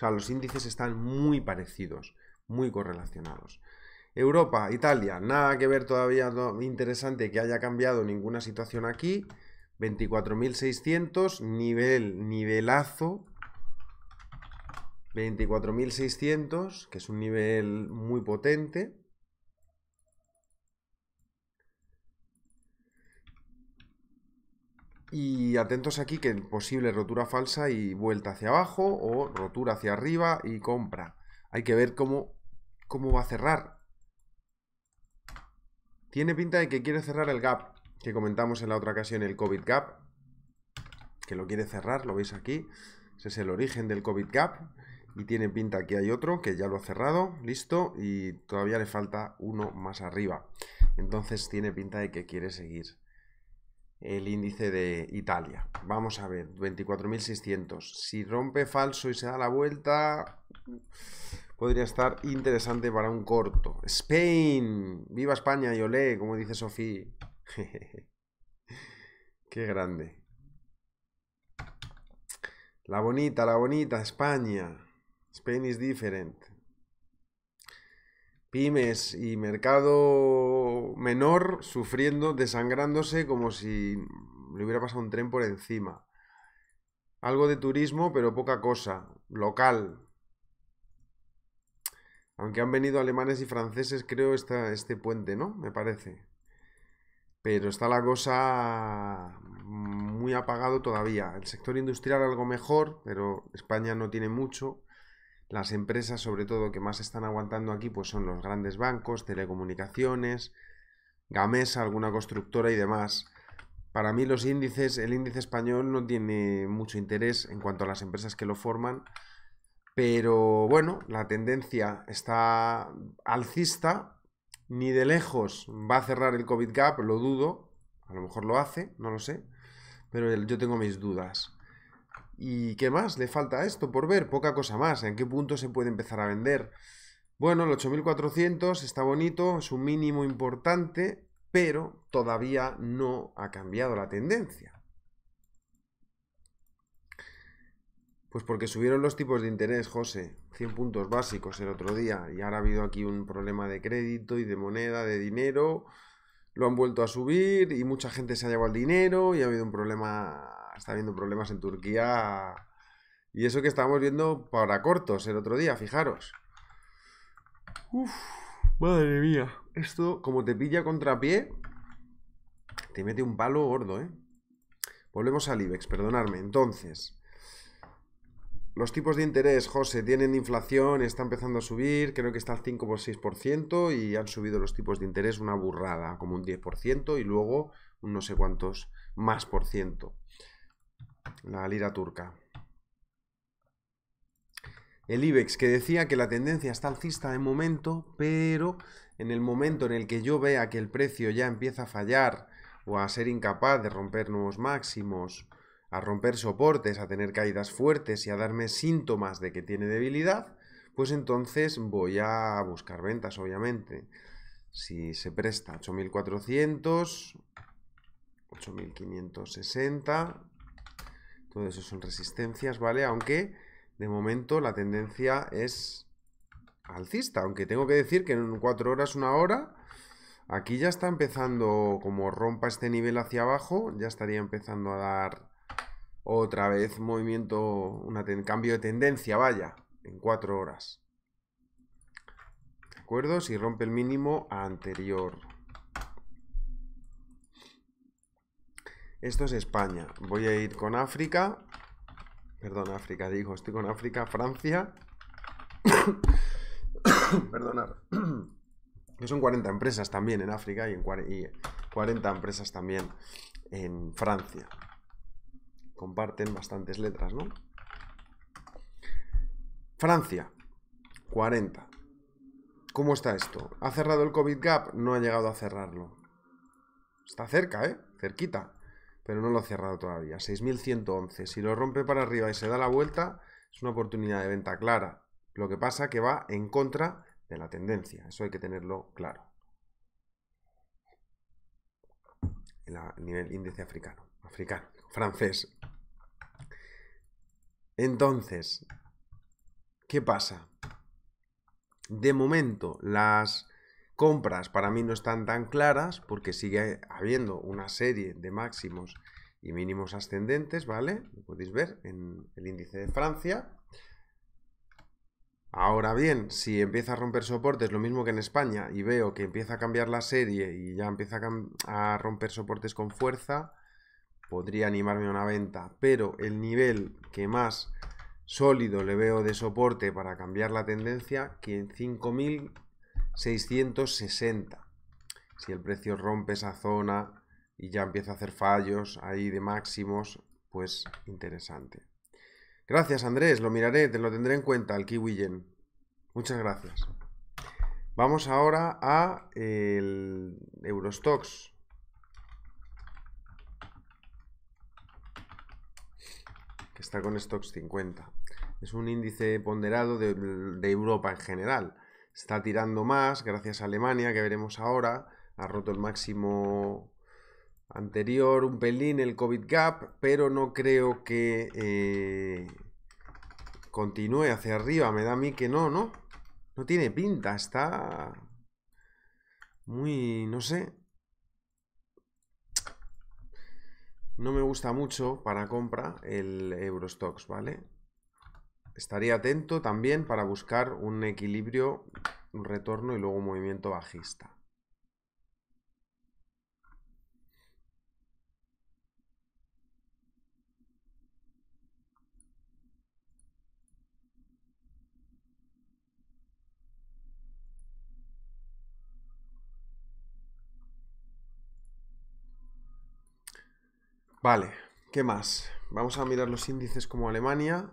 sea, los índices están muy parecidos, muy correlacionados. Europa, Italia, nada que ver todavía interesante que haya cambiado ninguna situación aquí. 24.600, nivel, nivelazo. 24.600, que es un nivel muy potente. Y atentos aquí que posible rotura falsa y vuelta hacia abajo o rotura hacia arriba y compra. Hay que ver cómo, cómo va a cerrar. Tiene pinta de que quiere cerrar el gap que comentamos en la otra ocasión, el COVID gap. Que lo quiere cerrar, lo veis aquí. Ese es el origen del COVID gap. Y tiene pinta que hay otro que ya lo ha cerrado, listo. Y todavía le falta uno más arriba. Entonces tiene pinta de que quiere seguir el índice de Italia. Vamos a ver, 24.600. Si rompe falso y se da la vuelta, podría estar interesante para un corto. Spain, viva España y olé, como dice Sofía. Qué grande. La bonita, la bonita, España. Spain is different pymes y mercado menor sufriendo, desangrándose como si le hubiera pasado un tren por encima. Algo de turismo, pero poca cosa, local. Aunque han venido alemanes y franceses, creo, este puente, ¿no? Me parece. Pero está la cosa muy apagado todavía. El sector industrial algo mejor, pero España no tiene mucho. Las empresas, sobre todo, que más están aguantando aquí, pues son los grandes bancos, telecomunicaciones, Gamesa, alguna constructora y demás. Para mí los índices, el índice español no tiene mucho interés en cuanto a las empresas que lo forman, pero bueno, la tendencia está alcista, ni de lejos va a cerrar el COVID Gap, lo dudo, a lo mejor lo hace, no lo sé, pero yo tengo mis dudas. ¿Y qué más le falta a esto por ver? Poca cosa más. ¿En qué punto se puede empezar a vender? Bueno, el 8400 está bonito, es un mínimo importante, pero todavía no ha cambiado la tendencia. Pues porque subieron los tipos de interés, José. 100 puntos básicos el otro día. Y ahora ha habido aquí un problema de crédito y de moneda, de dinero lo han vuelto a subir y mucha gente se ha llevado el dinero y ha habido un problema, está habiendo problemas en Turquía. Y eso que estábamos viendo para cortos el otro día, fijaros. madre mía. Esto, como te pilla contrapié, te mete un palo gordo, ¿eh? Volvemos al IBEX, perdonadme. Entonces, los tipos de interés, José, tienen inflación, está empezando a subir, creo que está al 5 por 6% y han subido los tipos de interés una burrada, como un 10% y luego un no sé cuántos más por ciento. La lira turca. El IBEX, que decía que la tendencia está alcista de momento, pero en el momento en el que yo vea que el precio ya empieza a fallar o a ser incapaz de romper nuevos máximos a romper soportes, a tener caídas fuertes y a darme síntomas de que tiene debilidad, pues entonces voy a buscar ventas, obviamente. Si se presta 8400, 8560, todo eso son resistencias, ¿vale? Aunque de momento la tendencia es alcista, aunque tengo que decir que en 4 horas, una hora, aquí ya está empezando, como rompa este nivel hacia abajo, ya estaría empezando a dar otra vez movimiento, un cambio de tendencia, vaya, en cuatro horas. ¿De acuerdo? Si rompe el mínimo anterior. Esto es España. Voy a ir con África. Perdón, África, digo, estoy con África, Francia. Perdonad. son 40 empresas también en África y, en 40 empresas también en Francia comparten bastantes letras, ¿no? Francia, 40. ¿Cómo está esto? ¿Ha cerrado el COVID Gap? No ha llegado a cerrarlo. Está cerca, ¿eh? Cerquita. Pero no lo ha cerrado todavía. 6.111. Si lo rompe para arriba y se da la vuelta, es una oportunidad de venta clara. Lo que pasa que va en contra de la tendencia. Eso hay que tenerlo claro. El nivel índice africano. Africano. Francés. Entonces, ¿qué pasa? De momento, las compras para mí no están tan claras porque sigue habiendo una serie de máximos y mínimos ascendentes, ¿vale? Lo podéis ver en el índice de Francia. Ahora bien, si empieza a romper soportes, lo mismo que en España, y veo que empieza a cambiar la serie y ya empieza a, a romper soportes con fuerza, podría animarme a una venta, pero el nivel que más sólido le veo de soporte para cambiar la tendencia que en 5660. Si el precio rompe esa zona y ya empieza a hacer fallos ahí de máximos, pues interesante. Gracias Andrés, lo miraré, te lo tendré en cuenta, el Kiwi Muchas gracias. Vamos ahora a el Eurostox. está con Stocks 50. Es un índice ponderado de, Europa en general. Está tirando más gracias a Alemania, que veremos ahora. Ha roto el máximo anterior, un pelín el COVID gap, pero no creo que eh, continúe hacia arriba. Me da a mí que no, ¿no? No tiene pinta, está muy, no sé. No me gusta mucho para compra el Eurostox, ¿vale? Estaría atento también para buscar un equilibrio, un retorno y luego un movimiento bajista. Vale, ¿qué más? Vamos a mirar los índices como Alemania.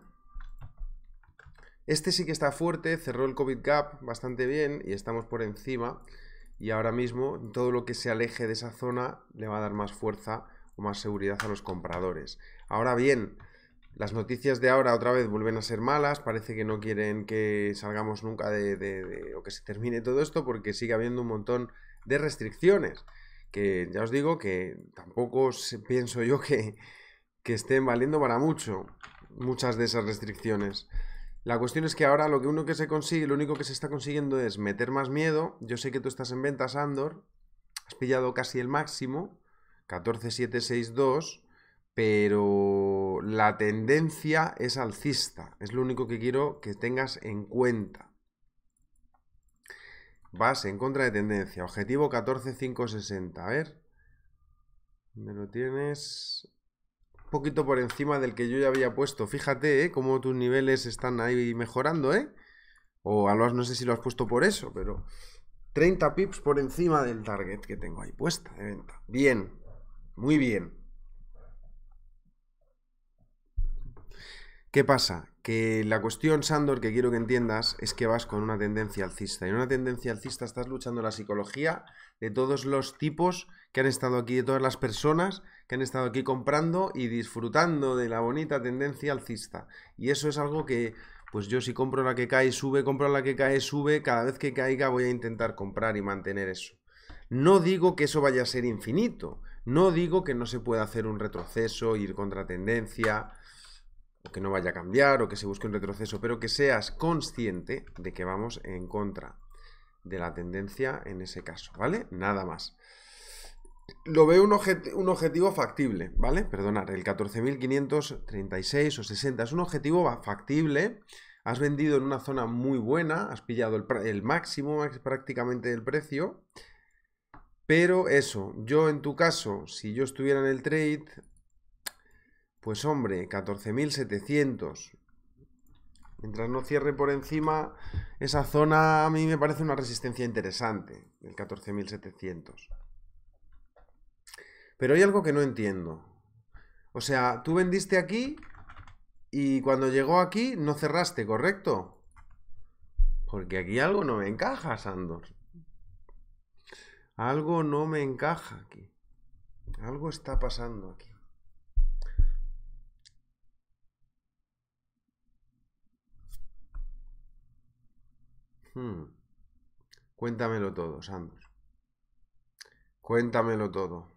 Este sí que está fuerte, cerró el COVID gap bastante bien y estamos por encima. Y ahora mismo todo lo que se aleje de esa zona le va a dar más fuerza o más seguridad a los compradores. Ahora bien, las noticias de ahora otra vez vuelven a ser malas, parece que no quieren que salgamos nunca de, o que se termine todo esto porque sigue habiendo un montón de restricciones que ya os digo que tampoco pienso yo que, estén valiendo para mucho muchas de esas restricciones. La cuestión es que ahora lo que uno que se consigue, lo único que se está consiguiendo es meter más miedo. Yo sé que tú estás en ventas, Andor, has pillado casi el máximo, 14762, pero la tendencia es alcista. Es lo único que quiero que tengas en cuenta. Base en contra de tendencia. Objetivo 14560. A ver. Me lo tienes un poquito por encima del que yo ya había puesto. Fíjate, eh, Cómo tus niveles están ahí mejorando, ¿eh? O a no sé si lo has puesto por eso, pero 30 pips por encima del target que tengo ahí puesta de venta. Bien, muy bien. ¿Qué pasa? Que la cuestión, Sandor, que quiero que entiendas es que vas con una tendencia alcista. Y en una tendencia alcista estás luchando la psicología de todos los tipos que han estado aquí, de todas las personas que han estado aquí comprando y disfrutando de la bonita tendencia alcista. Y eso es algo que, pues yo si compro la que cae, sube, compro la que cae, sube, cada vez que caiga voy a intentar comprar y mantener eso. No digo que eso vaya a ser infinito, no digo que no se pueda hacer un retroceso, ir contra tendencia que no vaya a cambiar o que se busque un retroceso, pero que seas consciente de que vamos en contra de la tendencia en ese caso, ¿vale? Nada más. Lo veo un, objetivo factible, ¿vale? Perdonar, el 14.536 o 60 es un objetivo factible. Has vendido en una zona muy buena, has pillado el, máximo prácticamente del precio. Pero eso, yo en tu caso, si yo estuviera en el trade, pues hombre, 14.700. Mientras no cierre por encima, esa zona a mí me parece una resistencia interesante, el 14.700. Pero hay algo que no entiendo. O sea, tú vendiste aquí y cuando llegó aquí no cerraste, ¿correcto? Porque aquí algo no me encaja, Sandor. Algo no me encaja aquí. Algo está pasando aquí. Hmm. Cuéntamelo todo, Sandor. Cuéntamelo todo.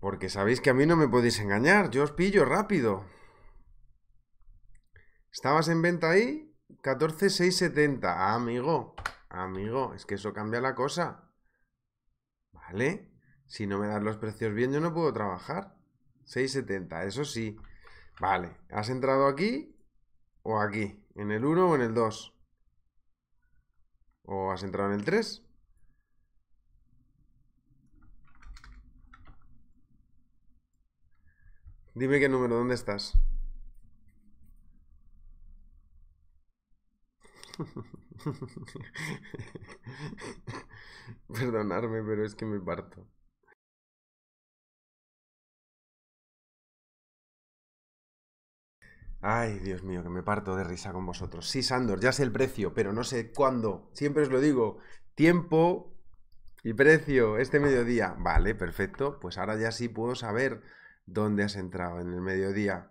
Porque sabéis que a mí no me podéis engañar, yo os pillo rápido. Estabas en venta ahí, 14,670. Ah, amigo, amigo, es que eso cambia la cosa. ¿Vale? Si no me dan los precios bien, yo no puedo trabajar. 6,70, eso sí. Vale, ¿has entrado aquí o aquí? ¿En el 1 o en el 2? ¿O has entrado en el 3? Dime qué número, ¿dónde estás? Perdonarme, pero es que me parto. Ay, Dios mío, que me parto de risa con vosotros. Sí, Sandor, ya sé el precio, pero no sé cuándo. Siempre os lo digo. Tiempo y precio, este mediodía. Vale, perfecto. Pues ahora ya sí puedo saber dónde has entrado en el mediodía.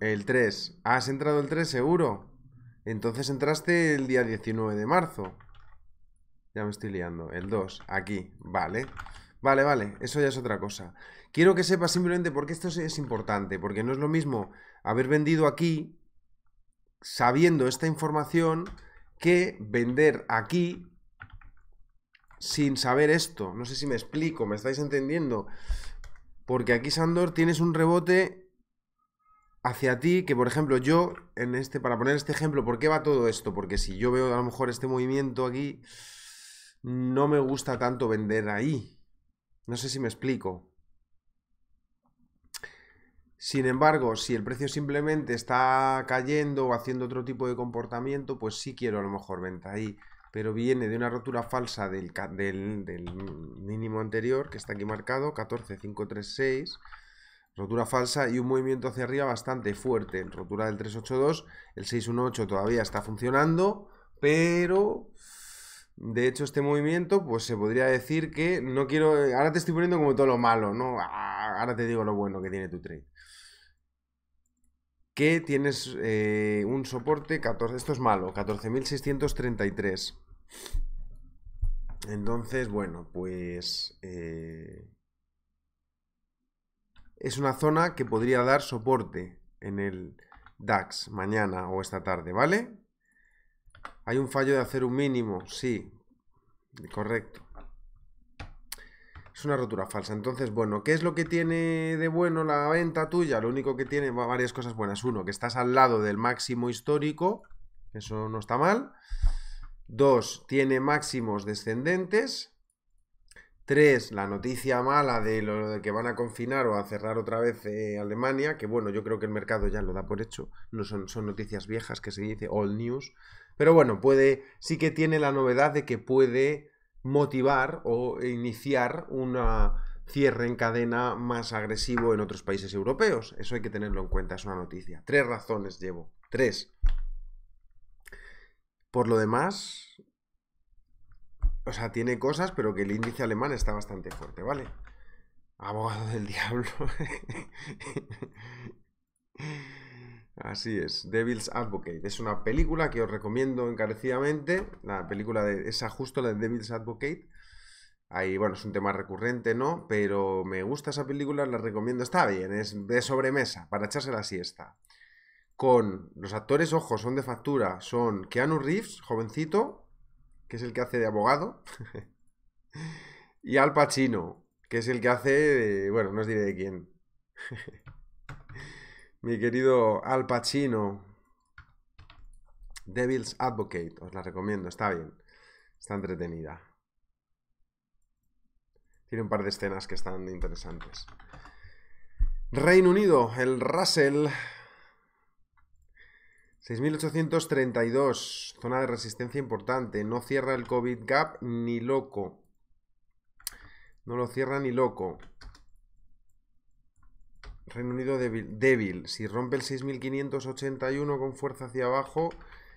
El 3. ¿Has entrado el 3 seguro? Entonces entraste el día 19 de marzo. Ya me estoy liando. El 2. Aquí. Vale. Vale, vale, eso ya es otra cosa. Quiero que sepas simplemente por qué esto es importante, porque no es lo mismo haber vendido aquí sabiendo esta información que vender aquí sin saber esto. No sé si me explico, me estáis entendiendo. Porque aquí, Sandor, tienes un rebote hacia ti que, por ejemplo, yo, en este, para poner este ejemplo, ¿por qué va todo esto? Porque si yo veo a lo mejor este movimiento aquí, no me gusta tanto vender ahí. No sé si me explico. Sin embargo, si el precio simplemente está cayendo o haciendo otro tipo de comportamiento, pues sí quiero a lo mejor venta ahí. Pero viene de una rotura falsa del, mínimo anterior, que está aquí marcado, 14536. Rotura falsa y un movimiento hacia arriba bastante fuerte. Rotura del 382, el 618 todavía está funcionando, pero de hecho, este movimiento, pues se podría decir que no quiero. Ahora te estoy poniendo como todo lo malo, ¿no? Ah, ahora te digo lo bueno que tiene tu trade. Que tienes eh, un soporte 14. Esto es malo, 14.633. Entonces, bueno, pues. Eh, es una zona que podría dar soporte en el DAX mañana o esta tarde, ¿vale? Hay un fallo de hacer un mínimo, sí, correcto. Es una rotura falsa. Entonces, bueno, ¿qué es lo que tiene de bueno la venta tuya? Lo único que tiene varias cosas buenas. Uno, que estás al lado del máximo histórico, eso no está mal. Dos, tiene máximos descendentes. Tres, la noticia mala de lo de que van a confinar o a cerrar otra vez eh, Alemania, que bueno, yo creo que el mercado ya lo da por hecho, no son, son noticias viejas que se dice, all news, pero bueno, puede, sí que tiene la novedad de que puede motivar o iniciar un cierre en cadena más agresivo en otros países europeos. Eso hay que tenerlo en cuenta, es una noticia. Tres razones llevo. Tres. Por lo demás, o sea, tiene cosas, pero que el índice alemán está bastante fuerte, ¿vale? Abogado del diablo. Así es, Devil's Advocate. Es una película que os recomiendo encarecidamente. La película de esa justo, la de Devil's Advocate. Ahí, bueno, es un tema recurrente, ¿no? Pero me gusta esa película, la recomiendo. Está bien, es de sobremesa, para echarse la siesta. Con los actores, ojo, son de factura. Son Keanu Reeves, jovencito, que es el que hace de abogado, y Al Pacino, que es el que hace de, bueno, no os diré de quién. Mi querido Al Pacino, Devil's Advocate, os la recomiendo, está bien, está entretenida. Tiene un par de escenas que están interesantes. Reino Unido, el Russell 6832, zona de resistencia importante. No cierra el COVID gap ni loco. No lo cierra ni loco. Reino Unido débil. débil. Si rompe el 6581 con fuerza hacia abajo,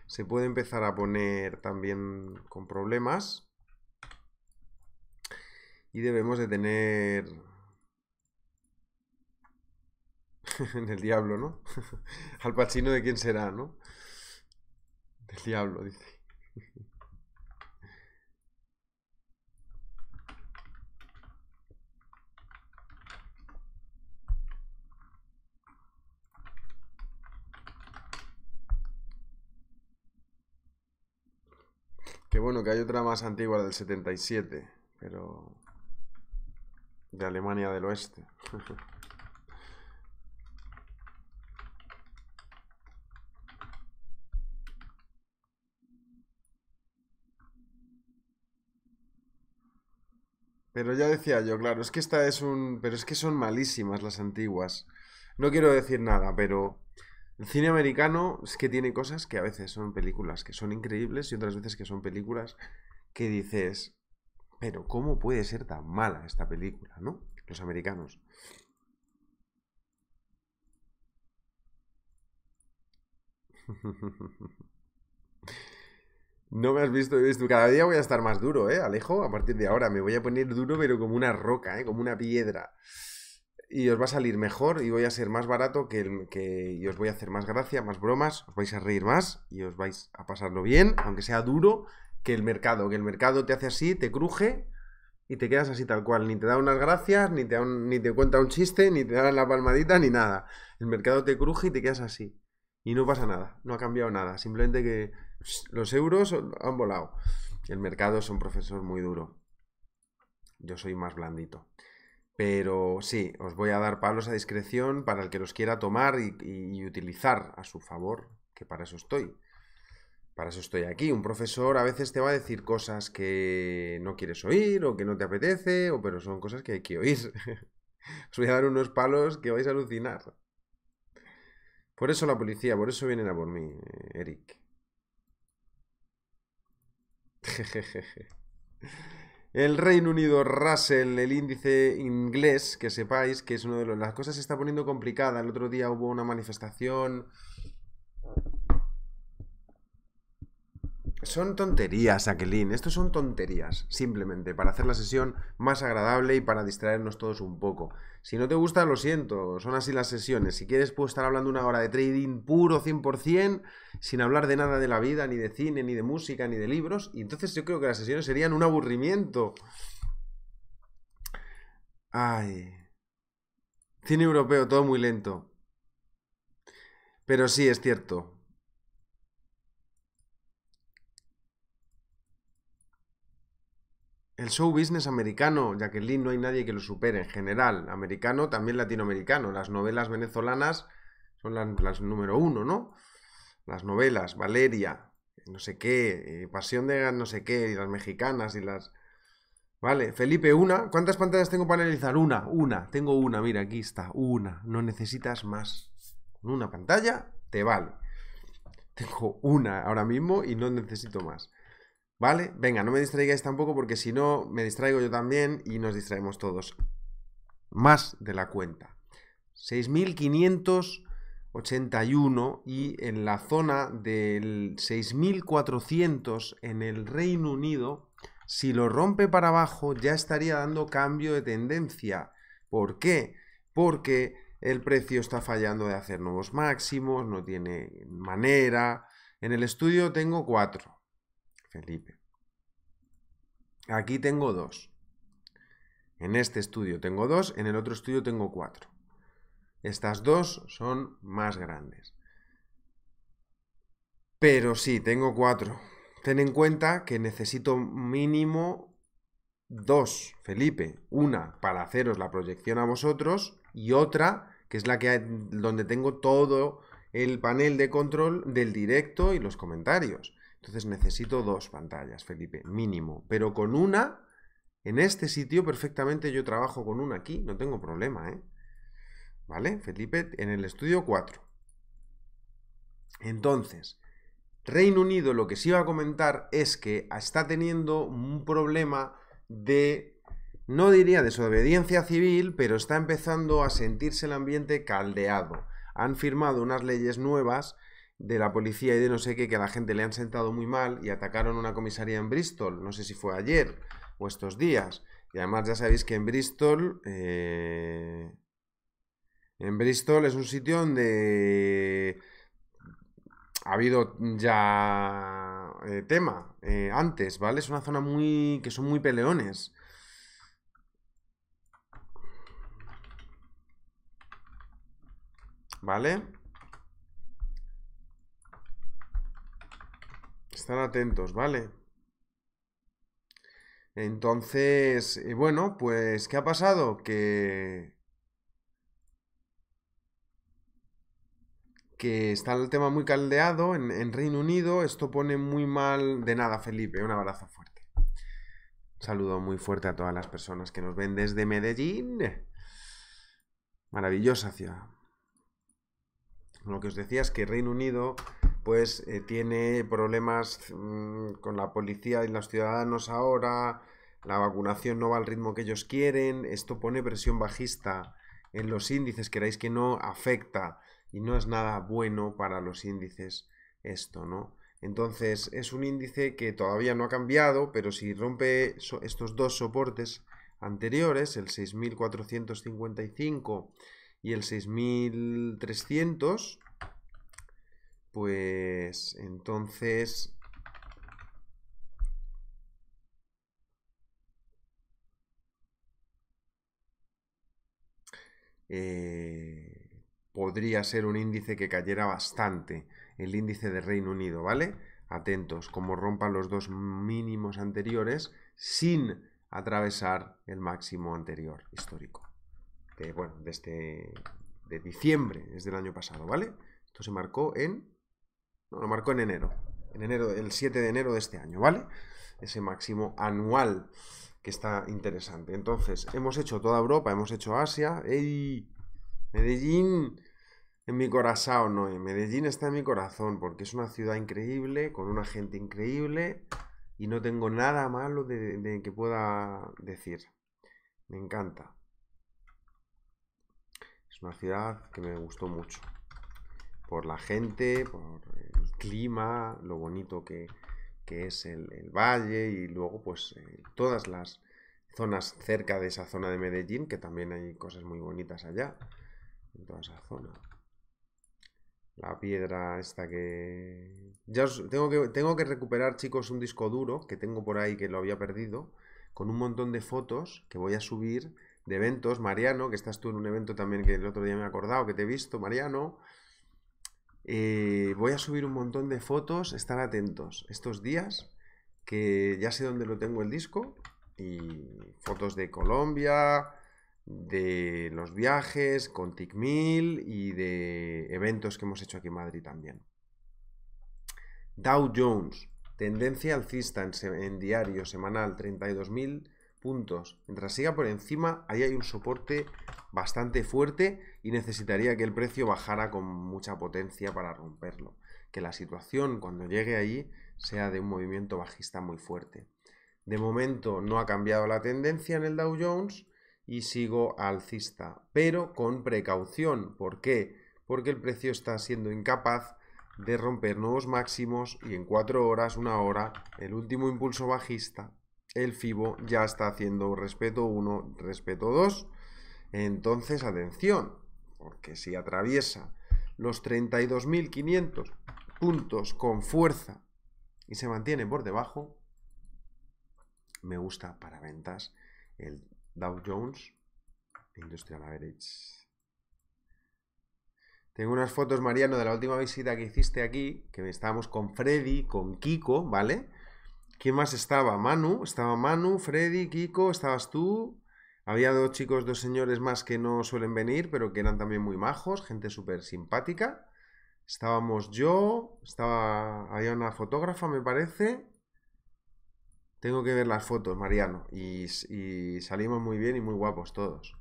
se puede empezar a poner también con problemas. Y debemos de tener en el diablo, ¿no? Al pachino de quién será, ¿no? Del diablo, dice. Qué bueno, que hay otra más antigua del 77, pero de Alemania del Oeste. Pero ya decía yo, claro, es que esta es un... Pero es que son malísimas las antiguas. No quiero decir nada, pero... El cine americano es que tiene cosas que a veces son películas que son increíbles y otras veces que son películas que dices, pero ¿cómo puede ser tan mala esta película, no? Los americanos. No me has visto, Cada día voy a estar más duro, ¿eh, Alejo? A partir de ahora me voy a poner duro, pero como una roca, ¿eh? Como una piedra. Y os va a salir mejor y voy a ser más barato que, que... Y os voy a hacer más gracia, más bromas, os vais a reír más y os vais a pasarlo bien, aunque sea duro, que el mercado. Que el mercado te hace así, te cruje y te quedas así tal cual. Ni te da unas gracias, ni te, ni te cuenta un chiste, ni te da la palmadita, ni nada. El mercado te cruje y te quedas así. Y no pasa nada, no ha cambiado nada. Simplemente que los euros han volado. El mercado es un profesor muy duro. Yo soy más blandito. Pero sí, os voy a dar palos a discreción para el que los quiera tomar y, utilizar a su favor, que para eso estoy. Para eso estoy aquí. Un profesor a veces te va a decir cosas que no quieres oír o que no te apetece, o, pero son cosas que hay que oír. Os voy a dar unos palos que vais a alucinar. Por eso la policía, por eso vienen a por mí, eh, Eric. El Reino Unido, Russell, el índice inglés, que sepáis que es uno de los... Las cosas se está poniendo complicada. El otro día hubo una manifestación... Son tonterías, Aquelín. Estos son tonterías, simplemente, para hacer la sesión más agradable y para distraernos todos un poco. Si no te gusta, lo siento, son así las sesiones. Si quieres, puedo estar hablando una hora de trading puro 100%, sin hablar de nada de la vida, ni de cine, ni de música, ni de libros. Y entonces yo creo que las sesiones serían un aburrimiento. Ay. Cine europeo, todo muy lento. Pero sí, es cierto. El show business americano, Jacqueline, no hay nadie que lo supere en general. Americano, también latinoamericano. Las novelas venezolanas son las, número uno, ¿no? Las novelas, Valeria, no sé qué, eh, Pasión de no sé qué, y las mexicanas y las... Vale, Felipe, una. ¿Cuántas pantallas tengo para analizar? Una, una. Tengo una, mira, aquí está, una. No necesitas más. Con una pantalla te vale. Tengo una ahora mismo y no necesito más. ¿Vale? Venga, no me distraigáis tampoco porque si no me distraigo yo también y nos distraemos todos. Más de la cuenta. 6.581 y en la zona del 6.400 en el Reino Unido, si lo rompe para abajo ya estaría dando cambio de tendencia. ¿Por qué? Porque el precio está fallando de hacer nuevos máximos, no tiene manera. En el estudio tengo cuatro Felipe. Aquí tengo dos. En este estudio tengo dos, en el otro estudio tengo cuatro. Estas dos son más grandes. Pero sí, tengo cuatro. Ten en cuenta que necesito mínimo dos, Felipe. Una para haceros la proyección a vosotros y otra que es la que donde tengo todo el panel de control del directo y los comentarios. Entonces necesito dos pantallas, Felipe, mínimo. Pero con una, en este sitio perfectamente yo trabajo con una aquí, no tengo problema, ¿eh? ¿Vale? Felipe, en el estudio 4. Entonces, Reino Unido lo que sí va a comentar es que está teniendo un problema de, no diría desobediencia civil, pero está empezando a sentirse el ambiente caldeado. Han firmado unas leyes nuevas de la policía y de no sé qué, que a la gente le han sentado muy mal y atacaron una comisaría en Bristol, no sé si fue ayer o estos días. Y además ya sabéis que en Bristol... Eh, en Bristol es un sitio donde ha habido ya eh, tema eh, antes, ¿vale? Es una zona muy que son muy peleones. ¿Vale? Están atentos, vale. Entonces, eh, bueno, pues, ¿qué ha pasado? Que... que está el tema muy caldeado en, en Reino Unido, esto pone muy mal de nada, Felipe, un abrazo fuerte. Un saludo muy fuerte a todas las personas que nos ven desde Medellín. Maravillosa ciudad. Lo que os decía es que Reino Unido pues eh, tiene problemas mm, con la policía y los ciudadanos ahora, la vacunación no va al ritmo que ellos quieren, esto pone presión bajista en los índices, queráis que no, afecta y no es nada bueno para los índices esto, ¿no? Entonces es un índice que todavía no ha cambiado, pero si rompe estos dos soportes anteriores, el 6455 y el 6300, pues entonces... Eh, podría ser un índice que cayera bastante, el índice de Reino Unido, ¿vale? Atentos, como rompan los dos mínimos anteriores sin atravesar el máximo anterior histórico. bueno, desde este, de diciembre, es del año pasado, ¿vale? Esto se marcó en lo marcó en enero. En enero, el 7 de enero de este año, ¿vale? Ese máximo anual que está interesante. Entonces, hemos hecho toda Europa, hemos hecho Asia. ¡Ey! Medellín en mi corazón, no. Eh, Medellín está en mi corazón porque es una ciudad increíble, con una gente increíble y no tengo nada malo de que pueda decir. Me encanta. Es una ciudad que me gustó mucho por la gente, por el clima, lo bonito que, es el, valle y luego pues eh, todas las zonas cerca de esa zona de Medellín, que también hay cosas muy bonitas allá, en toda esa zona. La piedra esta que... Ya tengo que... Tengo que recuperar, chicos, un disco duro que tengo por ahí que lo había perdido, con un montón de fotos que voy a subir de eventos. Mariano, que estás tú en un evento también que el otro día me he acordado, que te he visto, Mariano. Eh, voy a subir un montón de fotos, Están atentos estos días, que ya sé dónde lo tengo el disco, y fotos de Colombia, de los viajes con TICMIL y de eventos que hemos hecho aquí en Madrid también. Dow Jones, tendencia alcista en, en diario semanal 32.000 puntos. Mientras siga por encima, ahí hay un soporte bastante fuerte y necesitaría que el precio bajara con mucha potencia para romperlo. Que la situación cuando llegue allí sea de un movimiento bajista muy fuerte. De momento no ha cambiado la tendencia en el Dow Jones y sigo alcista, pero con precaución. ¿Por qué? Porque el precio está siendo incapaz de romper nuevos máximos y en cuatro horas, una hora, el último impulso bajista el FIBO ya está haciendo respeto 1, respeto 2. Entonces, atención, porque si atraviesa los 32.500 puntos con fuerza y se mantiene por debajo, me gusta para ventas el Dow Jones Industrial Average. Tengo unas fotos, Mariano, de la última visita que hiciste aquí, que estábamos con Freddy, con Kiko, ¿vale? ¿Quién más estaba? Manu, estaba Manu, Freddy, Kiko, estabas tú. Había dos chicos, dos señores más que no suelen venir, pero que eran también muy majos, gente súper simpática. Estábamos yo, estaba, había una fotógrafa, me parece. Tengo que ver las fotos, Mariano. Y, y salimos muy bien y muy guapos todos.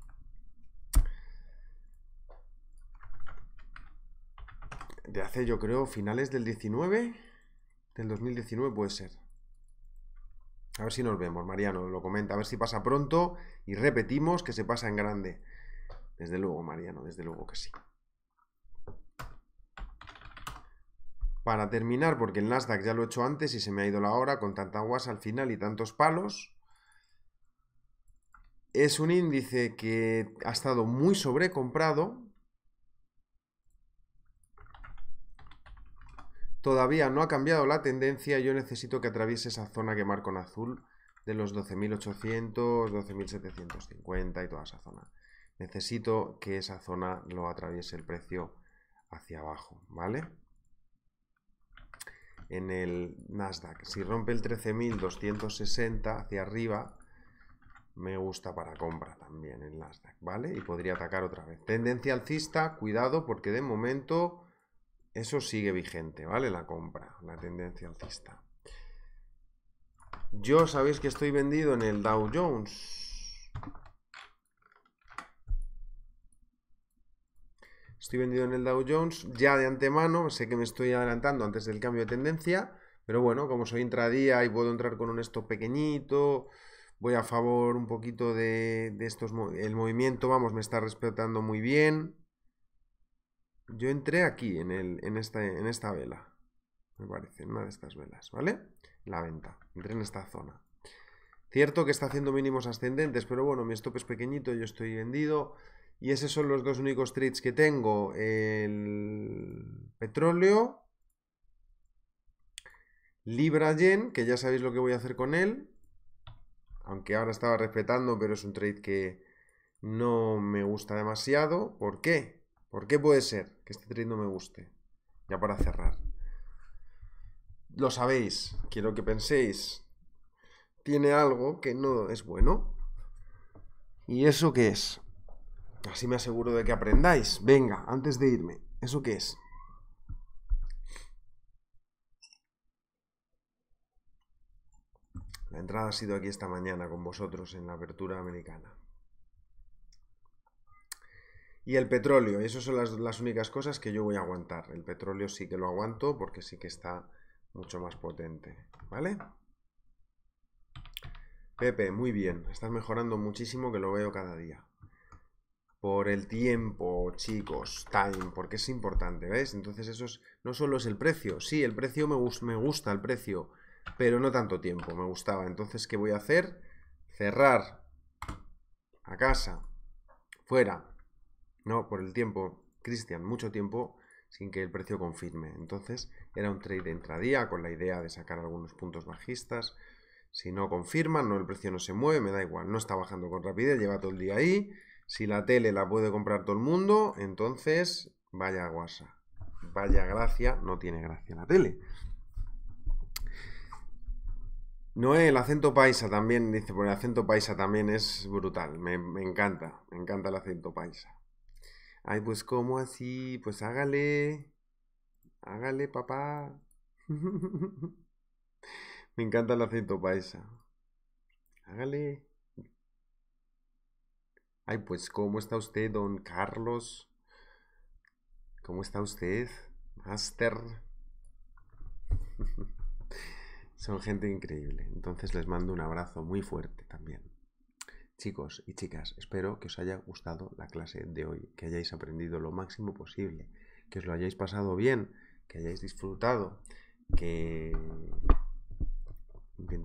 De hace, yo creo, finales del 19, del 2019 puede ser. A ver si nos vemos, Mariano, lo comenta, a ver si pasa pronto y repetimos que se pasa en grande. Desde luego, Mariano, desde luego que sí. Para terminar, porque el Nasdaq ya lo he hecho antes y se me ha ido la hora con tanta aguas al final y tantos palos, es un índice que ha estado muy sobrecomprado, Todavía no ha cambiado la tendencia, yo necesito que atraviese esa zona que marco en azul de los 12.800, 12.750 y toda esa zona. Necesito que esa zona lo atraviese el precio hacia abajo, ¿vale? En el Nasdaq, si rompe el 13.260 hacia arriba, me gusta para compra también el Nasdaq, ¿vale? Y podría atacar otra vez. Tendencia alcista, cuidado porque de momento eso sigue vigente, ¿vale? La compra, la tendencia alcista. Yo sabéis que estoy vendido en el Dow Jones. Estoy vendido en el Dow Jones ya de antemano, sé que me estoy adelantando antes del cambio de tendencia, pero bueno, como soy intradía y puedo entrar con un esto pequeñito, voy a favor un poquito de, de estos... El movimiento, vamos, me está respetando muy bien. Yo entré aquí, en, esta, vela. Me parece, en una de estas velas, ¿vale? La venta. Entré en esta zona. Cierto que está haciendo mínimos ascendentes, pero bueno, mi stop es pequeñito, yo estoy vendido. Y esos son los dos únicos trades que tengo. El petróleo. Libra Yen, que ya sabéis lo que voy a hacer con él. Aunque ahora estaba respetando, pero es un trade que no me gusta demasiado. ¿Por qué? ¿Por qué puede ser que este tren no me guste? Ya para cerrar. Lo sabéis, quiero que penséis. Tiene algo que no es bueno. ¿Y eso qué es? Así me aseguro de que aprendáis. Venga, antes de irme, ¿eso qué es? La entrada ha sido aquí esta mañana con vosotros en la apertura americana. Y el petróleo, esas son las, únicas cosas que yo voy a aguantar. El petróleo sí que lo aguanto porque sí que está mucho más potente, ¿vale? Pepe, muy bien, estás mejorando muchísimo que lo veo cada día. Por el tiempo, chicos, time, porque es importante, ¿ves? Entonces eso no solo es el precio, sí, el precio me, me gusta, el precio, pero no tanto tiempo, me gustaba. Entonces, ¿qué voy a hacer? Cerrar a casa, fuera, no, por el tiempo, Cristian, mucho tiempo sin que el precio confirme. Entonces era un trade de entradía con la idea de sacar algunos puntos bajistas. Si no confirman, no, el precio no se mueve, me da igual, no está bajando con rapidez, lleva todo el día ahí. Si la tele la puede comprar todo el mundo, entonces vaya guasa. Vaya gracia, no tiene gracia la tele. Noé, el acento paisa también, dice, por el acento paisa también es brutal, me encanta, me encanta el acento paisa. Ay, pues cómo así, pues hágale. Hágale, papá. Me encanta el acento paisa. Hágale. Ay, pues ¿cómo está usted, don Carlos? ¿Cómo está usted, Master? Son gente increíble. Entonces les mando un abrazo muy fuerte también. Chicos y chicas, espero que os haya gustado la clase de hoy, que hayáis aprendido lo máximo posible, que os lo hayáis pasado bien, que hayáis disfrutado, que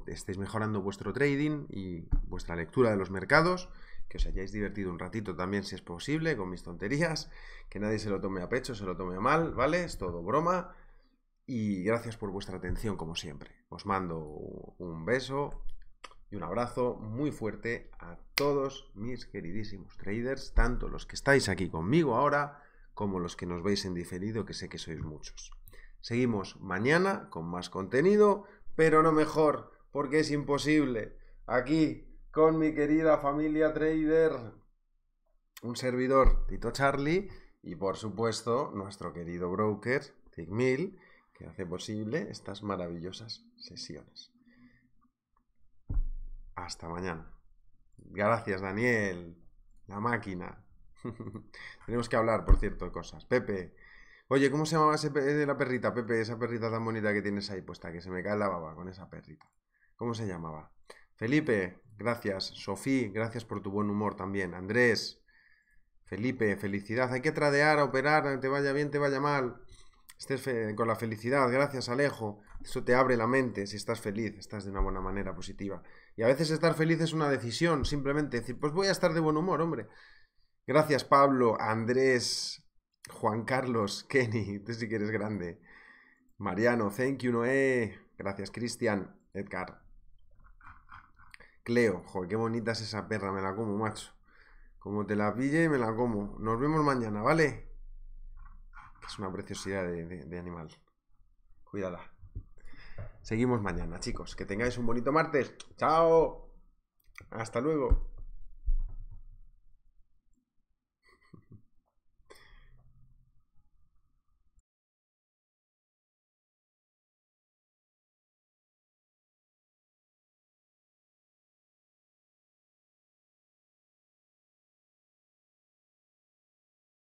estéis mejorando vuestro trading y vuestra lectura de los mercados, que os hayáis divertido un ratito también si es posible con mis tonterías, que nadie se lo tome a pecho, se lo tome a mal, ¿vale? Es todo broma. Y gracias por vuestra atención como siempre. Os mando un beso, un abrazo muy fuerte a todos mis queridísimos traders, tanto los que estáis aquí conmigo ahora como los que nos veis en diferido, que sé que sois muchos. Seguimos mañana con más contenido, pero no mejor, porque es imposible. Aquí, con mi querida familia trader, un servidor, Tito Charlie, y por supuesto, nuestro querido broker, Tickmill, que hace posible estas maravillosas sesiones. Hasta mañana. Gracias, Daniel. La máquina. Tenemos que hablar, por cierto, de cosas. Pepe. Oye, ¿cómo se llamaba ese eh, la perrita, Pepe? Esa perrita tan bonita que tienes ahí puesta, que se me cae la baba con esa perrita. ¿Cómo se llamaba? Felipe, gracias. Sofí. gracias por tu buen humor también. Andrés, Felipe, felicidad. Hay que tradear, operar, te vaya bien, te vaya mal. Estés con la felicidad. Gracias, Alejo. Eso te abre la mente si estás feliz, estás de una buena manera positiva. Y a veces estar feliz es una decisión, simplemente decir, pues voy a estar de buen humor, hombre. Gracias Pablo, Andrés, Juan Carlos, Kenny, tú sí que eres grande. Mariano, thank you, Noé. Gracias, Cristian, Edgar. Cleo, joder, qué bonita es esa perra, me la como, macho. Como te la pille, me la como. Nos vemos mañana, ¿vale? Es una preciosidad de, animal. Cuídala. Seguimos mañana, chicos. Que tengáis un bonito martes. Chao. Hasta luego.